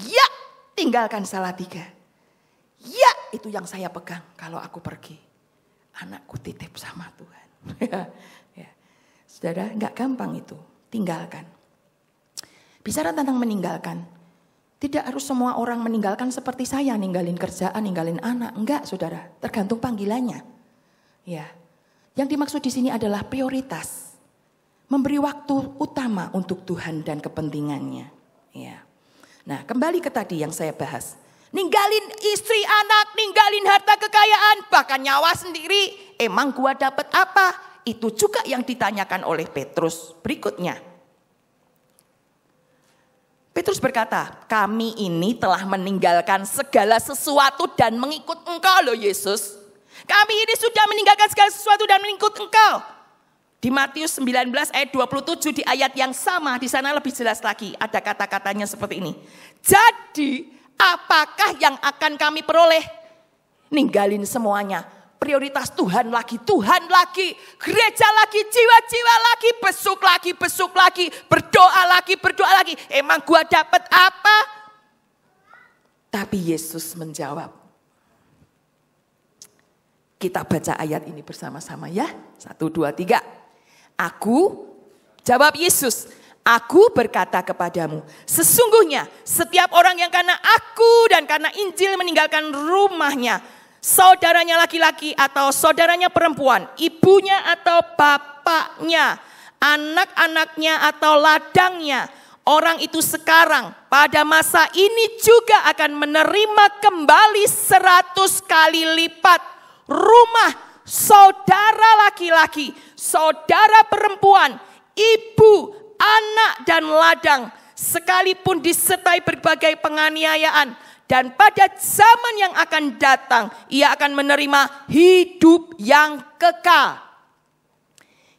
Ya, tinggalkan salah tiga. Ya, itu yang saya pegang kalau aku pergi. Anakku titip sama Tuhan. Ya, ya. Saudara, nggak gampang itu. Tinggalkan. Bicara tentang meninggalkan. Tidak harus semua orang meninggalkan seperti saya. Ninggalin kerjaan, ninggalin anak. Enggak, saudara. Tergantung panggilannya. Ya. Yang dimaksud di sini adalah prioritas memberi waktu utama untuk Tuhan dan kepentingannya. Ya. Nah, kembali ke tadi yang saya bahas. Ninggalin istri, anak, ninggalin harta kekayaan, bahkan nyawa sendiri. Emang gua dapat apa? Itu juga yang ditanyakan oleh Petrus berikutnya. Petrus berkata, kami ini telah meninggalkan segala sesuatu dan mengikut engkau loh Yesus. Kami ini sudah meninggalkan segala sesuatu dan mengikut engkau. Di Matius 19 ayat 27 di ayat yang sama di sana lebih jelas lagi ada kata-katanya seperti ini. Jadi apakah yang akan kami peroleh? Ninggalin semuanya. Prioritas Tuhan lagi, Tuhan lagi, gereja lagi, jiwa-jiwa lagi, besuk lagi, besuk lagi, berdoa lagi, berdoa lagi. Emang gua dapat apa? Tapi Yesus menjawab. Kita baca ayat ini bersama-sama ya. Satu, dua, tiga. Aku, jawab Yesus, Aku berkata kepadamu, sesungguhnya setiap orang yang karena aku dan karena Injil meninggalkan rumahnya, saudaranya laki-laki atau saudaranya perempuan, ibunya atau bapaknya, anak-anaknya atau ladangnya, orang itu sekarang pada masa ini juga akan menerima kembali seratus kali lipat rumah saudara laki-laki, saudara perempuan, ibu, anak, dan ladang, sekalipun disertai berbagai penganiayaan. Dan pada zaman yang akan datang, ia akan menerima hidup yang kekal.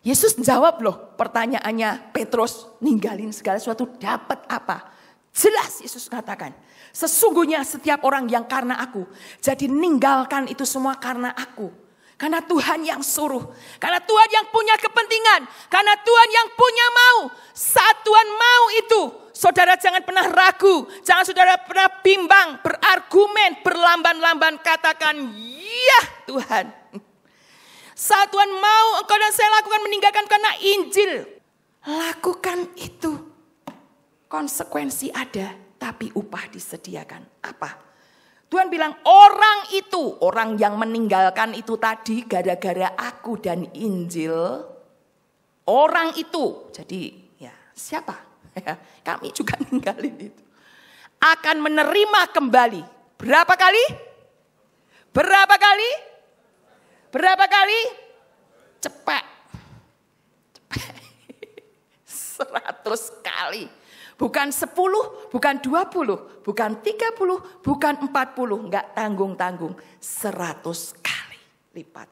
Yesus jawab loh pertanyaannya Petrus ninggalin segala sesuatu dapat apa? Jelas Yesus katakan, sesungguhnya setiap orang yang karena aku, jadi ninggalkan itu semua karena aku. Karena Tuhan yang suruh. Karena Tuhan yang punya kepentingan. Karena Tuhan yang punya mau. Saat Tuhan mau itu, saudara jangan pernah ragu. Jangan saudara pernah bimbang, berargumen, berlamban-lamban. Katakan, ya Tuhan. Saat Tuhan mau engkau dan saya lakukan meninggalkan karena Injil. Lakukan itu. Konsekuensi ada, tapi upah disediakan. Apa? Tuhan bilang orang itu, orang yang meninggalkan itu tadi gara-gara aku dan Injil. Orang itu, jadi ya siapa? Ya, kami juga ninggalin itu. Akan menerima kembali. Berapa kali? Berapa kali? Berapa kali? cepat cepat Seratus kali bukan 10, bukan 20, bukan 30, bukan 40, enggak tanggung-tanggung, 100 kali lipat.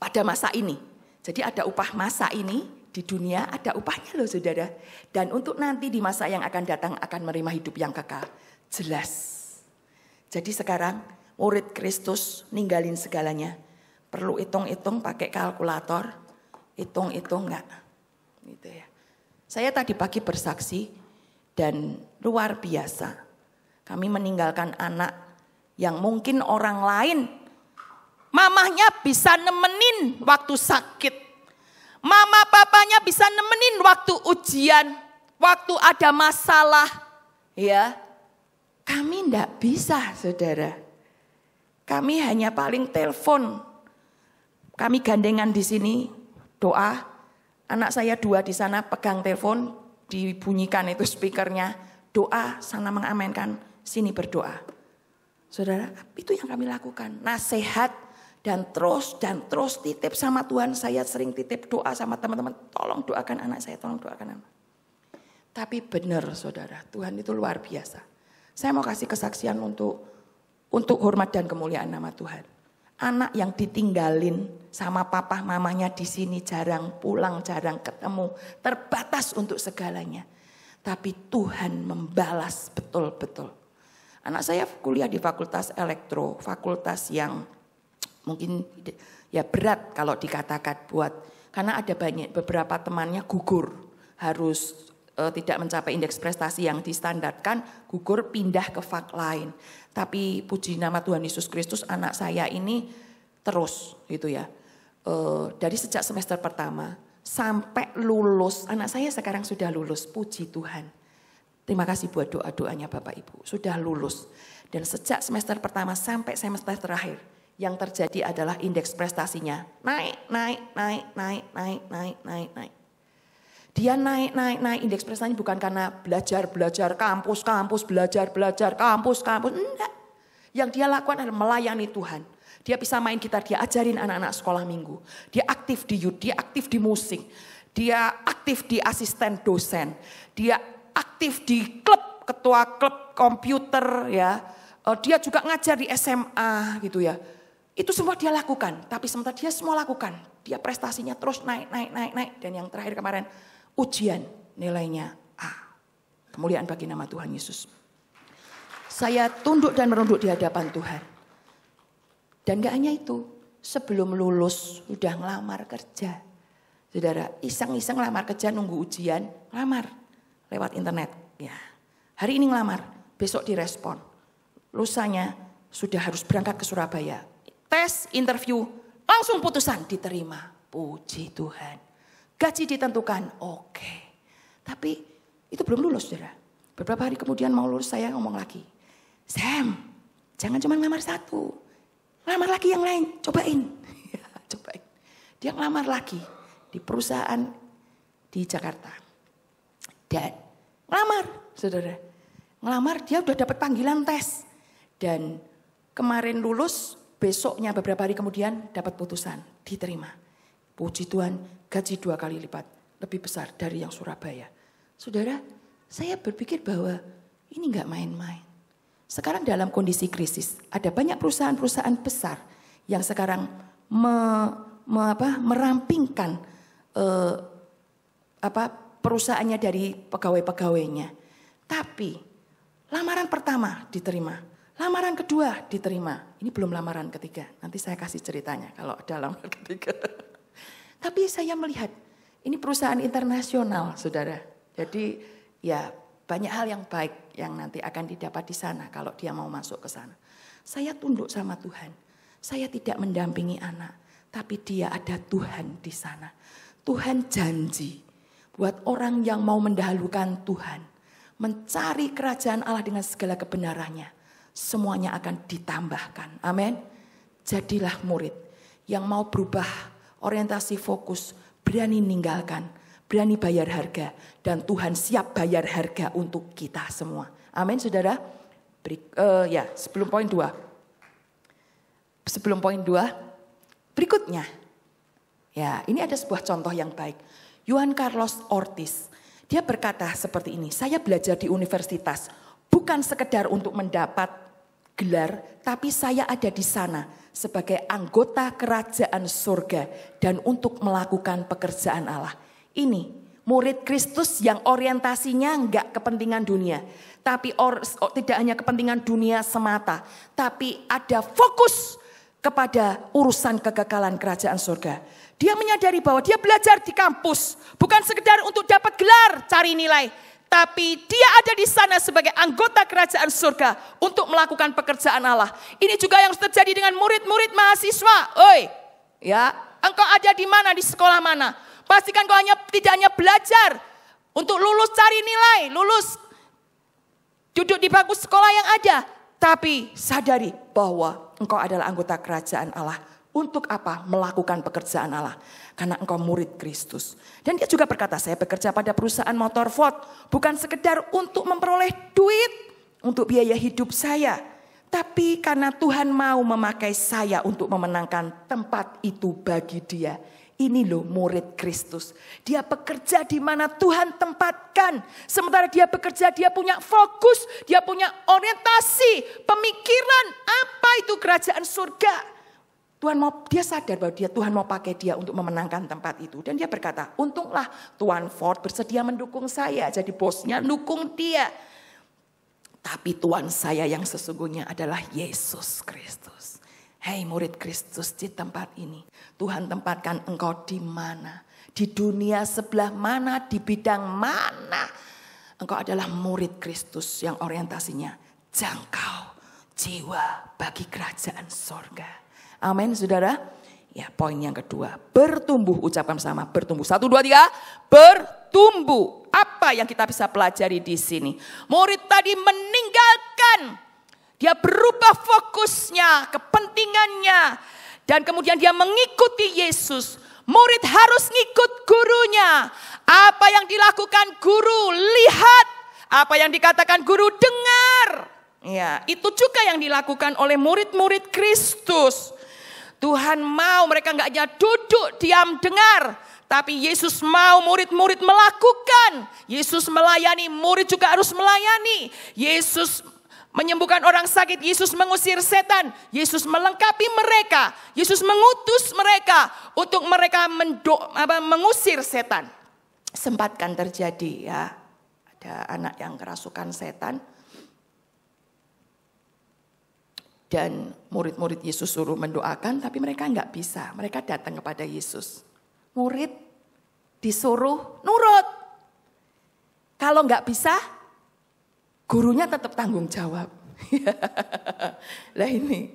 Pada masa ini, jadi ada upah masa ini di dunia ada upahnya loh saudara. Dan untuk nanti di masa yang akan datang akan menerima hidup yang kekal. Jelas. Jadi sekarang murid Kristus ninggalin segalanya. Perlu hitung-hitung pakai kalkulator. Hitung-hitung enggak. Gitu ya. Saya tadi pagi bersaksi dan luar biasa. Kami meninggalkan anak yang mungkin orang lain mamahnya bisa nemenin waktu sakit. Mama papanya bisa nemenin waktu ujian, waktu ada masalah, ya. Kami tidak bisa, Saudara. Kami hanya paling telepon. Kami gandengan di sini, doa, Anak saya dua di sana pegang telepon, dibunyikan itu speakernya. Doa, sana mengamankan sini berdoa. Saudara, itu yang kami lakukan. Nasihat dan terus dan terus titip sama Tuhan. Saya sering titip doa sama teman-teman. Tolong doakan anak saya, tolong doakan anak. Tapi benar saudara, Tuhan itu luar biasa. Saya mau kasih kesaksian untuk untuk hormat dan kemuliaan nama Tuhan. Anak yang ditinggalin sama papa mamanya di sini jarang pulang, jarang ketemu, terbatas untuk segalanya. Tapi Tuhan membalas betul-betul. Anak saya kuliah di fakultas elektro, fakultas yang mungkin ya berat kalau dikatakan buat karena ada banyak beberapa temannya gugur harus eh, tidak mencapai indeks prestasi yang distandarkan, gugur pindah ke fak lain. Tapi puji nama Tuhan Yesus Kristus anak saya ini terus gitu ya. E, dari sejak semester pertama sampai lulus. Anak saya sekarang sudah lulus, puji Tuhan. Terima kasih buat doa-doanya Bapak Ibu. Sudah lulus. Dan sejak semester pertama sampai semester terakhir. Yang terjadi adalah indeks prestasinya. Naik, naik, naik, naik, naik, naik, naik, naik. Dia naik, naik, naik indeks prestasinya bukan karena belajar, belajar, kampus, kampus, belajar, belajar, kampus, kampus. Enggak. Yang dia lakukan adalah melayani Tuhan. Dia bisa main gitar, dia ajarin anak-anak sekolah minggu. Dia aktif di youth, dia aktif di musik. Dia aktif di asisten dosen. Dia aktif di klub, ketua klub komputer ya. Eh, dia juga ngajar di SMA gitu ya. Itu semua dia lakukan, tapi sementara dia semua lakukan. Dia prestasinya terus naik, naik, naik, naik. Dan yang terakhir kemarin, ujian nilainya A. Kemuliaan bagi nama Tuhan Yesus. Saya tunduk dan merunduk di hadapan Tuhan. Dan gak hanya itu, sebelum lulus sudah ngelamar kerja. Saudara, iseng-iseng lamar kerja nunggu ujian, ngelamar lewat internet. Ya. Hari ini ngelamar, besok direspon. Lusanya sudah harus berangkat ke Surabaya. Tes, interview, langsung putusan diterima. Puji Tuhan. Gaji ditentukan, oke. Tapi itu belum lulus saudara. Beberapa hari kemudian mau lulus saya ngomong lagi. Sam, jangan cuma ngelamar satu. Lamar lagi yang lain, cobain. Ya, cobain. Dia ngelamar lagi di perusahaan di Jakarta. Dan ngelamar saudara. Ngelamar dia udah dapat panggilan tes. Dan kemarin lulus, besoknya beberapa hari kemudian dapat putusan, diterima. Puji Tuhan, gaji dua kali lipat lebih besar dari yang Surabaya. Saudara, saya berpikir bahwa ini nggak main-main. Sekarang dalam kondisi krisis, ada banyak perusahaan-perusahaan besar yang sekarang me, me, apa, merampingkan eh, apa, perusahaannya dari pegawai-pegawainya. Tapi lamaran pertama diterima, lamaran kedua diterima. Ini belum lamaran ketiga, nanti saya kasih ceritanya kalau ada lamaran ketiga. Tapi saya melihat ini perusahaan internasional, saudara. Jadi ya banyak hal yang baik yang nanti akan didapat di sana kalau dia mau masuk ke sana. Saya tunduk sama Tuhan. Saya tidak mendampingi anak, tapi dia ada Tuhan di sana. Tuhan janji buat orang yang mau mendahulukan Tuhan, mencari kerajaan Allah dengan segala kebenarannya, semuanya akan ditambahkan. Amin. Jadilah murid yang mau berubah orientasi fokus, berani ninggalkan, berani bayar harga, dan Tuhan siap bayar harga untuk kita semua. Amin, saudara. Berik, uh, eh, ya, sebelum poin dua. Sebelum poin dua, berikutnya. Ya, ini ada sebuah contoh yang baik. Juan Carlos Ortiz, dia berkata seperti ini, saya belajar di universitas bukan sekedar untuk mendapat gelar, tapi saya ada di sana sebagai anggota kerajaan surga dan untuk melakukan pekerjaan Allah. Ini murid Kristus yang orientasinya enggak kepentingan dunia, tapi or, oh, tidak hanya kepentingan dunia semata, tapi ada fokus kepada urusan kekekalan kerajaan surga. Dia menyadari bahwa dia belajar di kampus bukan sekedar untuk dapat gelar, cari nilai, tapi dia ada di sana sebagai anggota kerajaan surga untuk melakukan pekerjaan Allah. Ini juga yang terjadi dengan murid-murid mahasiswa. Oi, ya, engkau ada di mana di sekolah mana? Pastikan kau hanya tidak hanya belajar untuk lulus cari nilai, lulus duduk di bangku sekolah yang ada, tapi sadari bahwa engkau adalah anggota kerajaan Allah. Untuk apa melakukan pekerjaan Allah? karena engkau murid Kristus. Dan dia juga berkata, saya bekerja pada perusahaan motor Ford bukan sekedar untuk memperoleh duit untuk biaya hidup saya, tapi karena Tuhan mau memakai saya untuk memenangkan tempat itu bagi dia. Ini loh murid Kristus. Dia bekerja di mana Tuhan tempatkan. Sementara dia bekerja, dia punya fokus, dia punya orientasi, pemikiran apa itu kerajaan surga. Tuhan mau dia sadar bahwa dia Tuhan mau pakai dia untuk memenangkan tempat itu dan dia berkata, "Untunglah Tuan Ford bersedia mendukung saya jadi bosnya dukung dia." Tapi Tuhan saya yang sesungguhnya adalah Yesus Kristus. Hei murid Kristus di tempat ini, Tuhan tempatkan engkau di mana? Di dunia sebelah mana? Di bidang mana? Engkau adalah murid Kristus yang orientasinya jangkau jiwa bagi kerajaan sorga. Amin saudara. Ya poin yang kedua, bertumbuh ucapkan sama bertumbuh. Satu, dua, tiga, bertumbuh. Apa yang kita bisa pelajari di sini? Murid tadi meninggalkan, dia berubah fokusnya, kepentingannya. Dan kemudian dia mengikuti Yesus. Murid harus ngikut gurunya. Apa yang dilakukan guru, lihat. Apa yang dikatakan guru, dengar. Ya, itu juga yang dilakukan oleh murid-murid Kristus. Tuhan mau mereka nggak hanya duduk diam dengar, tapi Yesus mau murid-murid melakukan. Yesus melayani, murid juga harus melayani. Yesus menyembuhkan orang sakit, Yesus mengusir setan, Yesus melengkapi mereka, Yesus mengutus mereka untuk mereka mendo, apa, mengusir setan. Sempatkan terjadi ya, ada anak yang kerasukan setan, Dan murid-murid Yesus suruh mendoakan, tapi mereka nggak bisa. Mereka datang kepada Yesus. Murid disuruh nurut. Kalau nggak bisa, gurunya tetap tanggung jawab. lah ini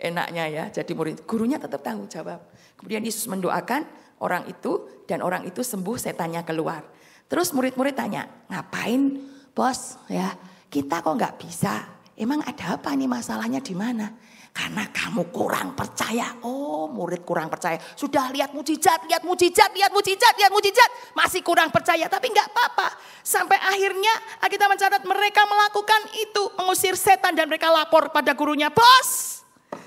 enaknya ya, jadi murid gurunya tetap tanggung jawab. Kemudian Yesus mendoakan orang itu dan orang itu sembuh setannya keluar. Terus murid-murid tanya, ngapain bos ya kita kok nggak bisa Emang ada apa nih masalahnya di mana? Karena kamu kurang percaya. Oh murid kurang percaya. Sudah lihat mujizat, lihat mujizat, lihat mujizat, lihat mujizat. Masih kurang percaya tapi nggak apa-apa. Sampai akhirnya kita mencatat mereka melakukan itu. Mengusir setan dan mereka lapor pada gurunya. Bos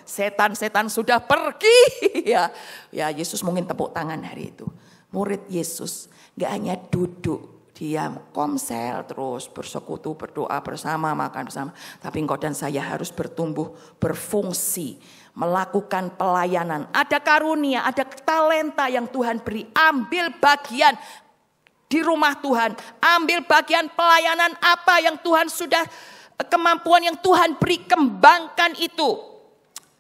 setan-setan sudah pergi. ya, ya Yesus mungkin tepuk tangan hari itu. Murid Yesus nggak hanya duduk diam komsel terus bersekutu berdoa bersama makan bersama tapi engkau dan saya harus bertumbuh berfungsi melakukan pelayanan ada karunia ada talenta yang Tuhan beri ambil bagian di rumah Tuhan ambil bagian pelayanan apa yang Tuhan sudah kemampuan yang Tuhan beri kembangkan itu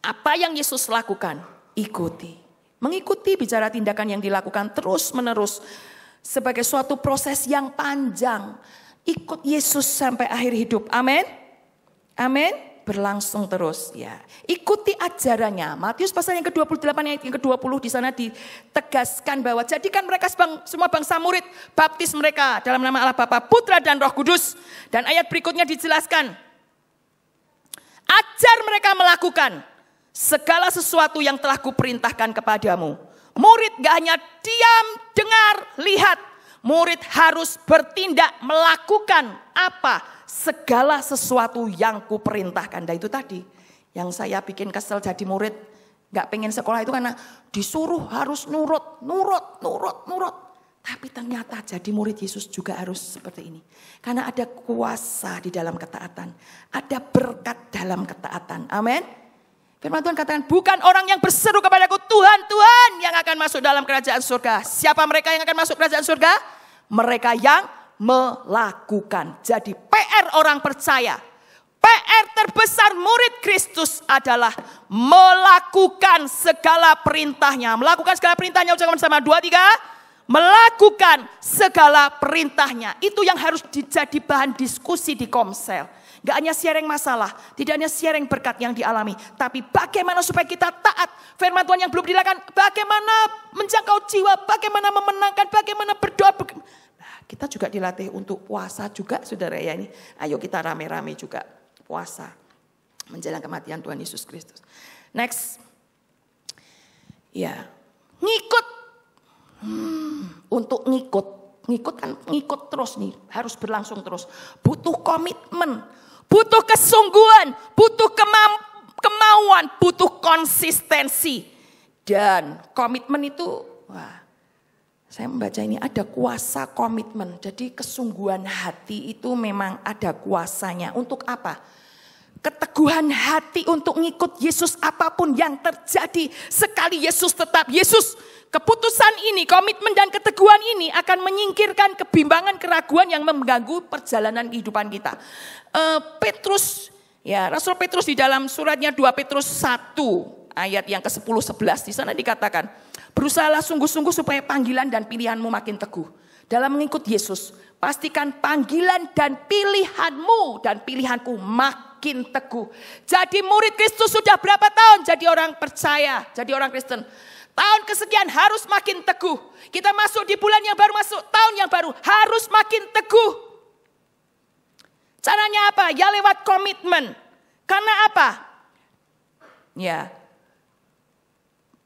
apa yang Yesus lakukan ikuti mengikuti bicara tindakan yang dilakukan terus menerus sebagai suatu proses yang panjang. Ikut Yesus sampai akhir hidup. Amin. Amin berlangsung terus ya. Ikuti ajarannya. Matius pasal yang ke-28 ayat yang ke-20 di sana ditegaskan bahwa jadikan mereka semua bangsa murid, baptis mereka dalam nama Allah Bapa, Putra dan Roh Kudus. Dan ayat berikutnya dijelaskan. Ajar mereka melakukan segala sesuatu yang telah kuperintahkan kepadamu. Murid gak hanya diam, dengar, lihat. Murid harus bertindak melakukan apa? Segala sesuatu yang kuperintahkan. Dan nah, itu tadi yang saya bikin kesel jadi murid. Gak pengen sekolah itu karena disuruh harus nurut, nurut, nurut, nurut. Tapi ternyata jadi murid Yesus juga harus seperti ini. Karena ada kuasa di dalam ketaatan. Ada berkat dalam ketaatan. Amen. Firman Tuhan katakan, bukan orang yang berseru kepadaku, Tuhan, Tuhan yang akan masuk dalam kerajaan surga. Siapa mereka yang akan masuk kerajaan surga? Mereka yang melakukan. Jadi PR orang percaya, PR terbesar murid Kristus adalah melakukan segala perintahnya. Melakukan segala perintahnya, ucapkan bersama dua, tiga melakukan segala perintahnya. Itu yang harus jadi bahan diskusi di Komsel. Gak hanya sharing masalah, tidak hanya sharing berkat yang dialami, tapi bagaimana supaya kita taat firman Tuhan yang belum dilakukan, bagaimana menjangkau jiwa, bagaimana memenangkan, bagaimana berdoa. Nah, kita juga dilatih untuk puasa juga, saudara ya ini. Ayo kita rame-rame juga puasa menjelang kematian Tuhan Yesus Kristus. Next, ya ngikut untuk ngikut. Ngikut kan ngikut terus nih, harus berlangsung terus. Butuh komitmen, butuh kesungguhan, butuh kemauan, butuh konsistensi. Dan komitmen itu, wah, saya membaca ini ada kuasa komitmen. Jadi kesungguhan hati itu memang ada kuasanya. Untuk apa? keteguhan hati untuk ngikut Yesus apapun yang terjadi. Sekali Yesus tetap Yesus. Keputusan ini, komitmen dan keteguhan ini akan menyingkirkan kebimbangan keraguan yang mengganggu perjalanan kehidupan kita. Uh, Petrus, ya Rasul Petrus di dalam suratnya 2 Petrus 1 ayat yang ke-10 11 di sana dikatakan, berusahalah sungguh-sungguh supaya panggilan dan pilihanmu makin teguh dalam mengikut Yesus. Pastikan panggilan dan pilihanmu dan pilihanku makin makin teguh. Jadi murid Kristus sudah berapa tahun jadi orang percaya, jadi orang Kristen. Tahun kesekian harus makin teguh. Kita masuk di bulan yang baru, masuk tahun yang baru harus makin teguh. Caranya apa? Ya lewat komitmen. Karena apa? Ya,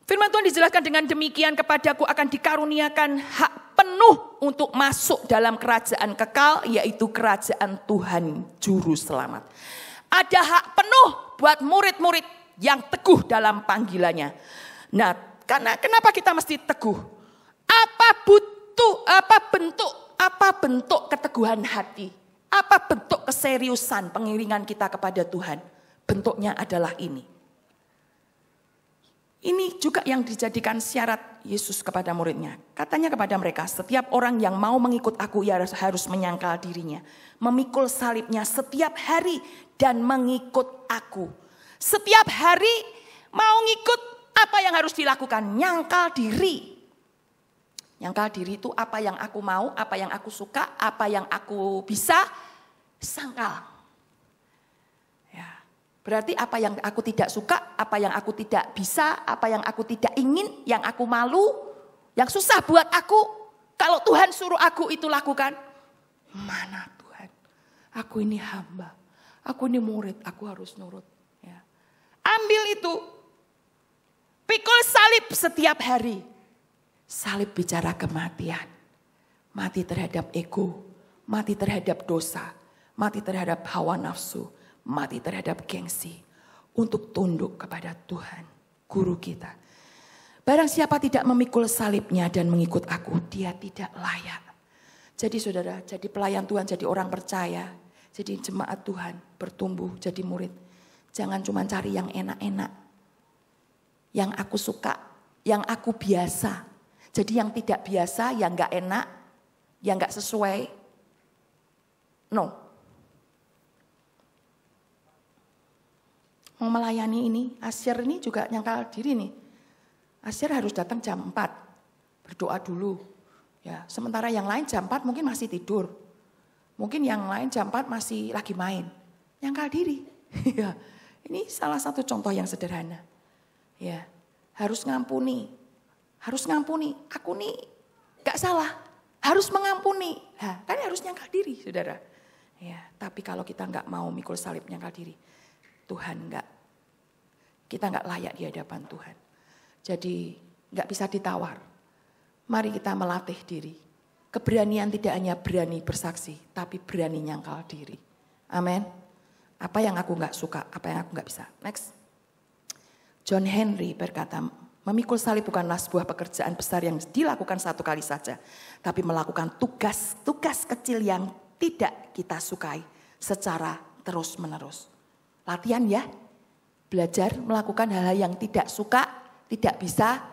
Firman Tuhan dijelaskan dengan demikian kepadaku akan dikaruniakan hak penuh untuk masuk dalam kerajaan kekal yaitu kerajaan Tuhan juru selamat. Ada hak penuh buat murid-murid yang teguh dalam panggilannya. Nah, karena kenapa kita mesti teguh? Apa butuh, apa bentuk, apa bentuk keteguhan hati? Apa bentuk keseriusan pengiringan kita kepada Tuhan? Bentuknya adalah ini. Ini juga yang dijadikan syarat Yesus kepada muridnya. Katanya kepada mereka, setiap orang yang mau mengikut aku ia harus menyangkal dirinya. Memikul salibnya setiap hari dan mengikut aku. Setiap hari mau ngikut apa yang harus dilakukan? Nyangkal diri. Nyangkal diri itu apa yang aku mau, apa yang aku suka, apa yang aku bisa, sangkal. Berarti apa yang aku tidak suka, apa yang aku tidak bisa, apa yang aku tidak ingin, yang aku malu, yang susah buat aku. Kalau Tuhan suruh aku itu lakukan. Mana Tuhan? Aku ini hamba. Aku ini murid, aku harus nurut. Ya. Ambil itu. Pikul salib setiap hari. Salib bicara kematian. Mati terhadap ego. Mati terhadap dosa. Mati terhadap hawa nafsu mati terhadap gengsi untuk tunduk kepada Tuhan, guru kita. Barang siapa tidak memikul salibnya dan mengikut aku, dia tidak layak. Jadi saudara, jadi pelayan Tuhan, jadi orang percaya, jadi jemaat Tuhan, bertumbuh, jadi murid. Jangan cuma cari yang enak-enak, yang aku suka, yang aku biasa. Jadi yang tidak biasa, yang gak enak, yang gak sesuai. No, mau melayani ini. Asyir ini juga nyangkal diri nih. Asyir harus datang jam 4, berdoa dulu. Ya, sementara yang lain jam 4 mungkin masih tidur. Mungkin yang lain jam 4 masih lagi main. Nyangkal diri. ya. Ini salah satu contoh yang sederhana. Ya, harus ngampuni. Harus ngampuni. Aku nih gak salah. Harus mengampuni. Ha, nah, kan harus nyangkal diri, saudara. Ya, tapi kalau kita nggak mau mikul salib nyangkal diri, Tuhan enggak. Kita enggak layak di hadapan Tuhan. Jadi enggak bisa ditawar. Mari kita melatih diri. Keberanian tidak hanya berani bersaksi, tapi berani nyangkal diri. Amin. Apa yang aku enggak suka, apa yang aku enggak bisa. Next. John Henry berkata, memikul salib bukanlah sebuah pekerjaan besar yang dilakukan satu kali saja, tapi melakukan tugas-tugas kecil yang tidak kita sukai secara terus-menerus latihan ya. Belajar melakukan hal-hal yang tidak suka, tidak bisa,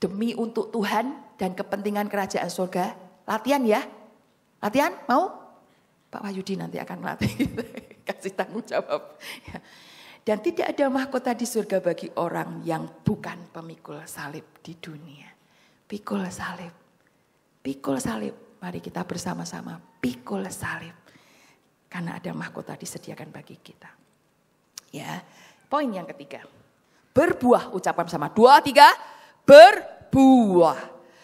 demi untuk Tuhan dan kepentingan kerajaan surga. Latihan ya. Latihan, mau? Pak Wahyudi nanti akan melatih kasih tanggung jawab. Ya. Dan tidak ada mahkota di surga bagi orang yang bukan pemikul salib di dunia. Pikul salib, pikul salib. Mari kita bersama-sama pikul salib. Karena ada mahkota disediakan bagi kita. Ya. Poin yang ketiga. Berbuah ucapan sama dua, tiga. Berbuah.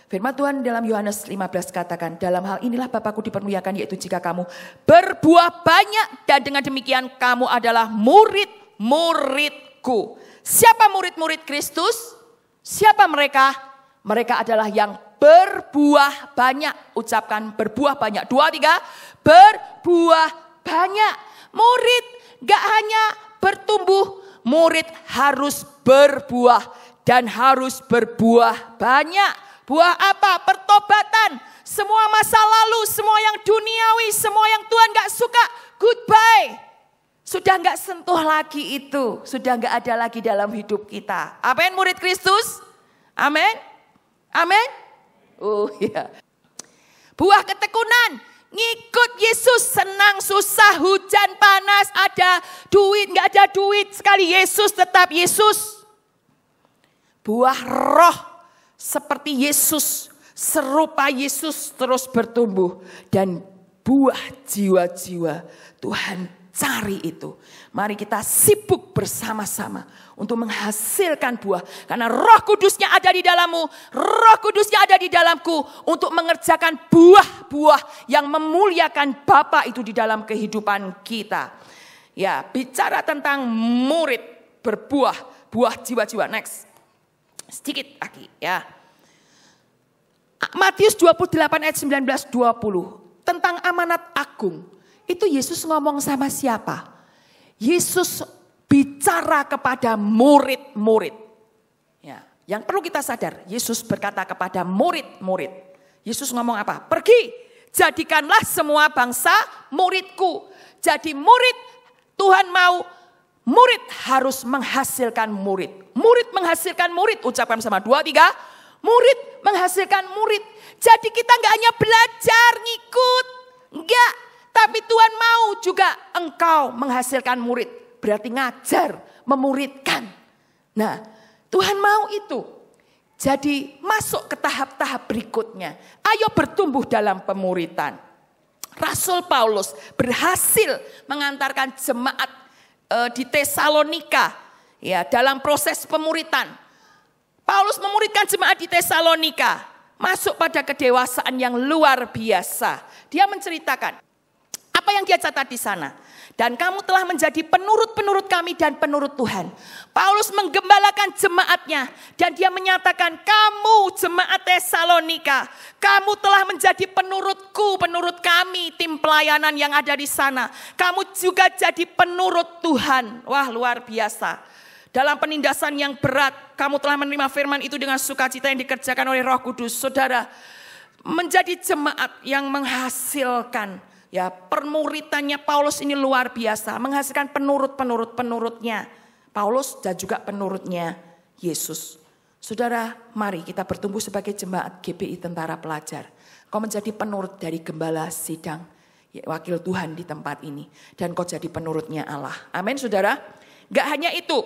Firman Tuhan dalam Yohanes 15 katakan, dalam hal inilah Bapakku dipermuliakan yaitu jika kamu berbuah banyak dan dengan demikian kamu adalah murid-muridku. Siapa murid-murid Kristus? Siapa mereka? Mereka adalah yang berbuah banyak. Ucapkan berbuah banyak. Dua, tiga. Berbuah banyak. Murid gak hanya bertumbuh, murid harus berbuah dan harus berbuah banyak. Buah apa? Pertobatan. Semua masa lalu, semua yang duniawi, semua yang Tuhan gak suka, goodbye. Sudah gak sentuh lagi itu. Sudah gak ada lagi dalam hidup kita. Amin murid Kristus? Amin? Amin? Oh iya. Buah ketekunan Ngikut Yesus senang, susah, hujan, panas, ada duit, nggak ada duit. Sekali Yesus tetap Yesus. Buah roh seperti Yesus, serupa Yesus terus bertumbuh. Dan buah jiwa-jiwa Tuhan cari itu. Mari kita sibuk bersama-sama untuk menghasilkan buah. Karena roh kudusnya ada di dalammu, roh kudusnya ada di dalamku untuk mengerjakan buah-buah yang memuliakan Bapa itu di dalam kehidupan kita. Ya, bicara tentang murid berbuah, buah jiwa-jiwa. Next. Sedikit lagi ya. Matius 28 ayat 19 20 tentang amanat agung. Itu Yesus ngomong sama siapa? Yesus bicara kepada murid-murid. Ya, yang perlu kita sadar, Yesus berkata kepada murid-murid. Yesus ngomong apa? Pergi, jadikanlah semua bangsa muridku. Jadi murid, Tuhan mau murid harus menghasilkan murid. Murid menghasilkan murid, ucapkan sama dua, tiga. Murid menghasilkan murid. Jadi kita nggak hanya belajar, ngikut. Enggak, tapi Tuhan mau juga engkau menghasilkan murid. Berarti ngajar, memuridkan. Nah, Tuhan mau itu. Jadi masuk ke tahap-tahap berikutnya. Ayo bertumbuh dalam pemuritan. Rasul Paulus berhasil mengantarkan jemaat e, di Tesalonika ya dalam proses pemuritan. Paulus memuridkan jemaat di Tesalonika masuk pada kedewasaan yang luar biasa. Dia menceritakan apa yang dia catat di sana. Dan kamu telah menjadi penurut-penurut kami dan penurut Tuhan. Paulus menggembalakan jemaatnya. Dan dia menyatakan, kamu jemaat Tesalonika. Kamu telah menjadi penurutku, penurut kami, tim pelayanan yang ada di sana. Kamu juga jadi penurut Tuhan. Wah luar biasa. Dalam penindasan yang berat, kamu telah menerima firman itu dengan sukacita yang dikerjakan oleh roh kudus. Saudara, menjadi jemaat yang menghasilkan Ya, permuritannya Paulus ini luar biasa, menghasilkan penurut-penurut-penurutnya. Paulus dan juga penurutnya Yesus. Saudara, mari kita bertumbuh sebagai jemaat GPI Tentara Pelajar. Kau menjadi penurut dari gembala sidang, ya, wakil Tuhan di tempat ini. Dan kau jadi penurutnya Allah. Amin saudara. Gak hanya itu,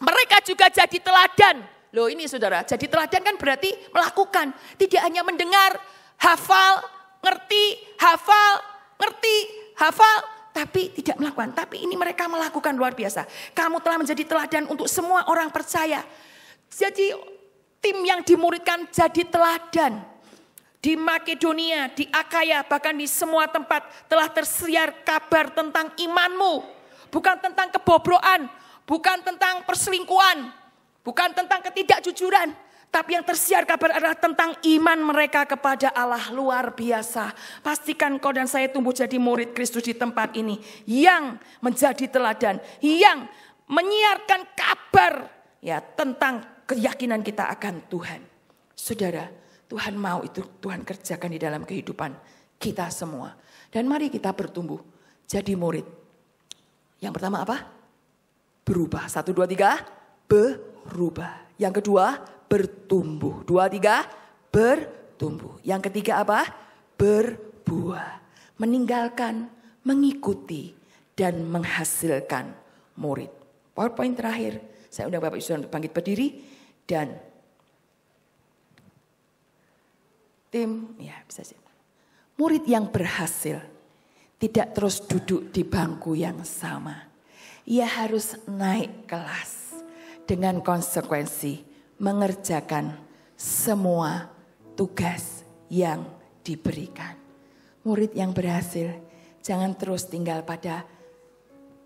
mereka juga jadi teladan. Loh ini saudara, jadi teladan kan berarti melakukan. Tidak hanya mendengar, hafal, ngerti, hafal, ngerti, hafal, tapi tidak melakukan. Tapi ini mereka melakukan luar biasa. Kamu telah menjadi teladan untuk semua orang percaya. Jadi tim yang dimuridkan jadi teladan. Di Makedonia, di Akaya, bahkan di semua tempat telah tersiar kabar tentang imanmu. Bukan tentang kebobroan, bukan tentang perselingkuhan, bukan tentang ketidakjujuran, tapi yang tersiar kabar adalah tentang iman mereka kepada Allah luar biasa. Pastikan kau dan saya tumbuh jadi murid Kristus di tempat ini. Yang menjadi teladan. Yang menyiarkan kabar ya tentang keyakinan kita akan Tuhan. Saudara, Tuhan mau itu Tuhan kerjakan di dalam kehidupan kita semua. Dan mari kita bertumbuh jadi murid. Yang pertama apa? Berubah. Satu, dua, tiga. Berubah. Yang kedua, bertumbuh. Dua, tiga, bertumbuh. Yang ketiga apa? Berbuah. Meninggalkan, mengikuti, dan menghasilkan murid. PowerPoint terakhir. Saya undang Bapak Ibu untuk bangkit berdiri dan tim ya bisa sih. Murid yang berhasil tidak terus duduk di bangku yang sama. Ia harus naik kelas dengan konsekuensi mengerjakan semua tugas yang diberikan. Murid yang berhasil jangan terus tinggal pada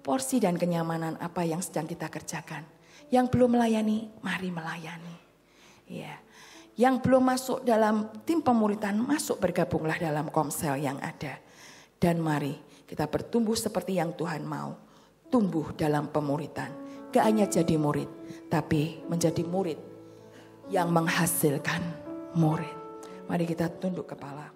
porsi dan kenyamanan apa yang sedang kita kerjakan. Yang belum melayani, mari melayani. Ya. Yang belum masuk dalam tim pemuritan, masuk bergabunglah dalam komsel yang ada. Dan mari kita bertumbuh seperti yang Tuhan mau. Tumbuh dalam pemuritan. Gak hanya jadi murid, tapi menjadi murid yang menghasilkan murid. Mari kita tunduk kepala.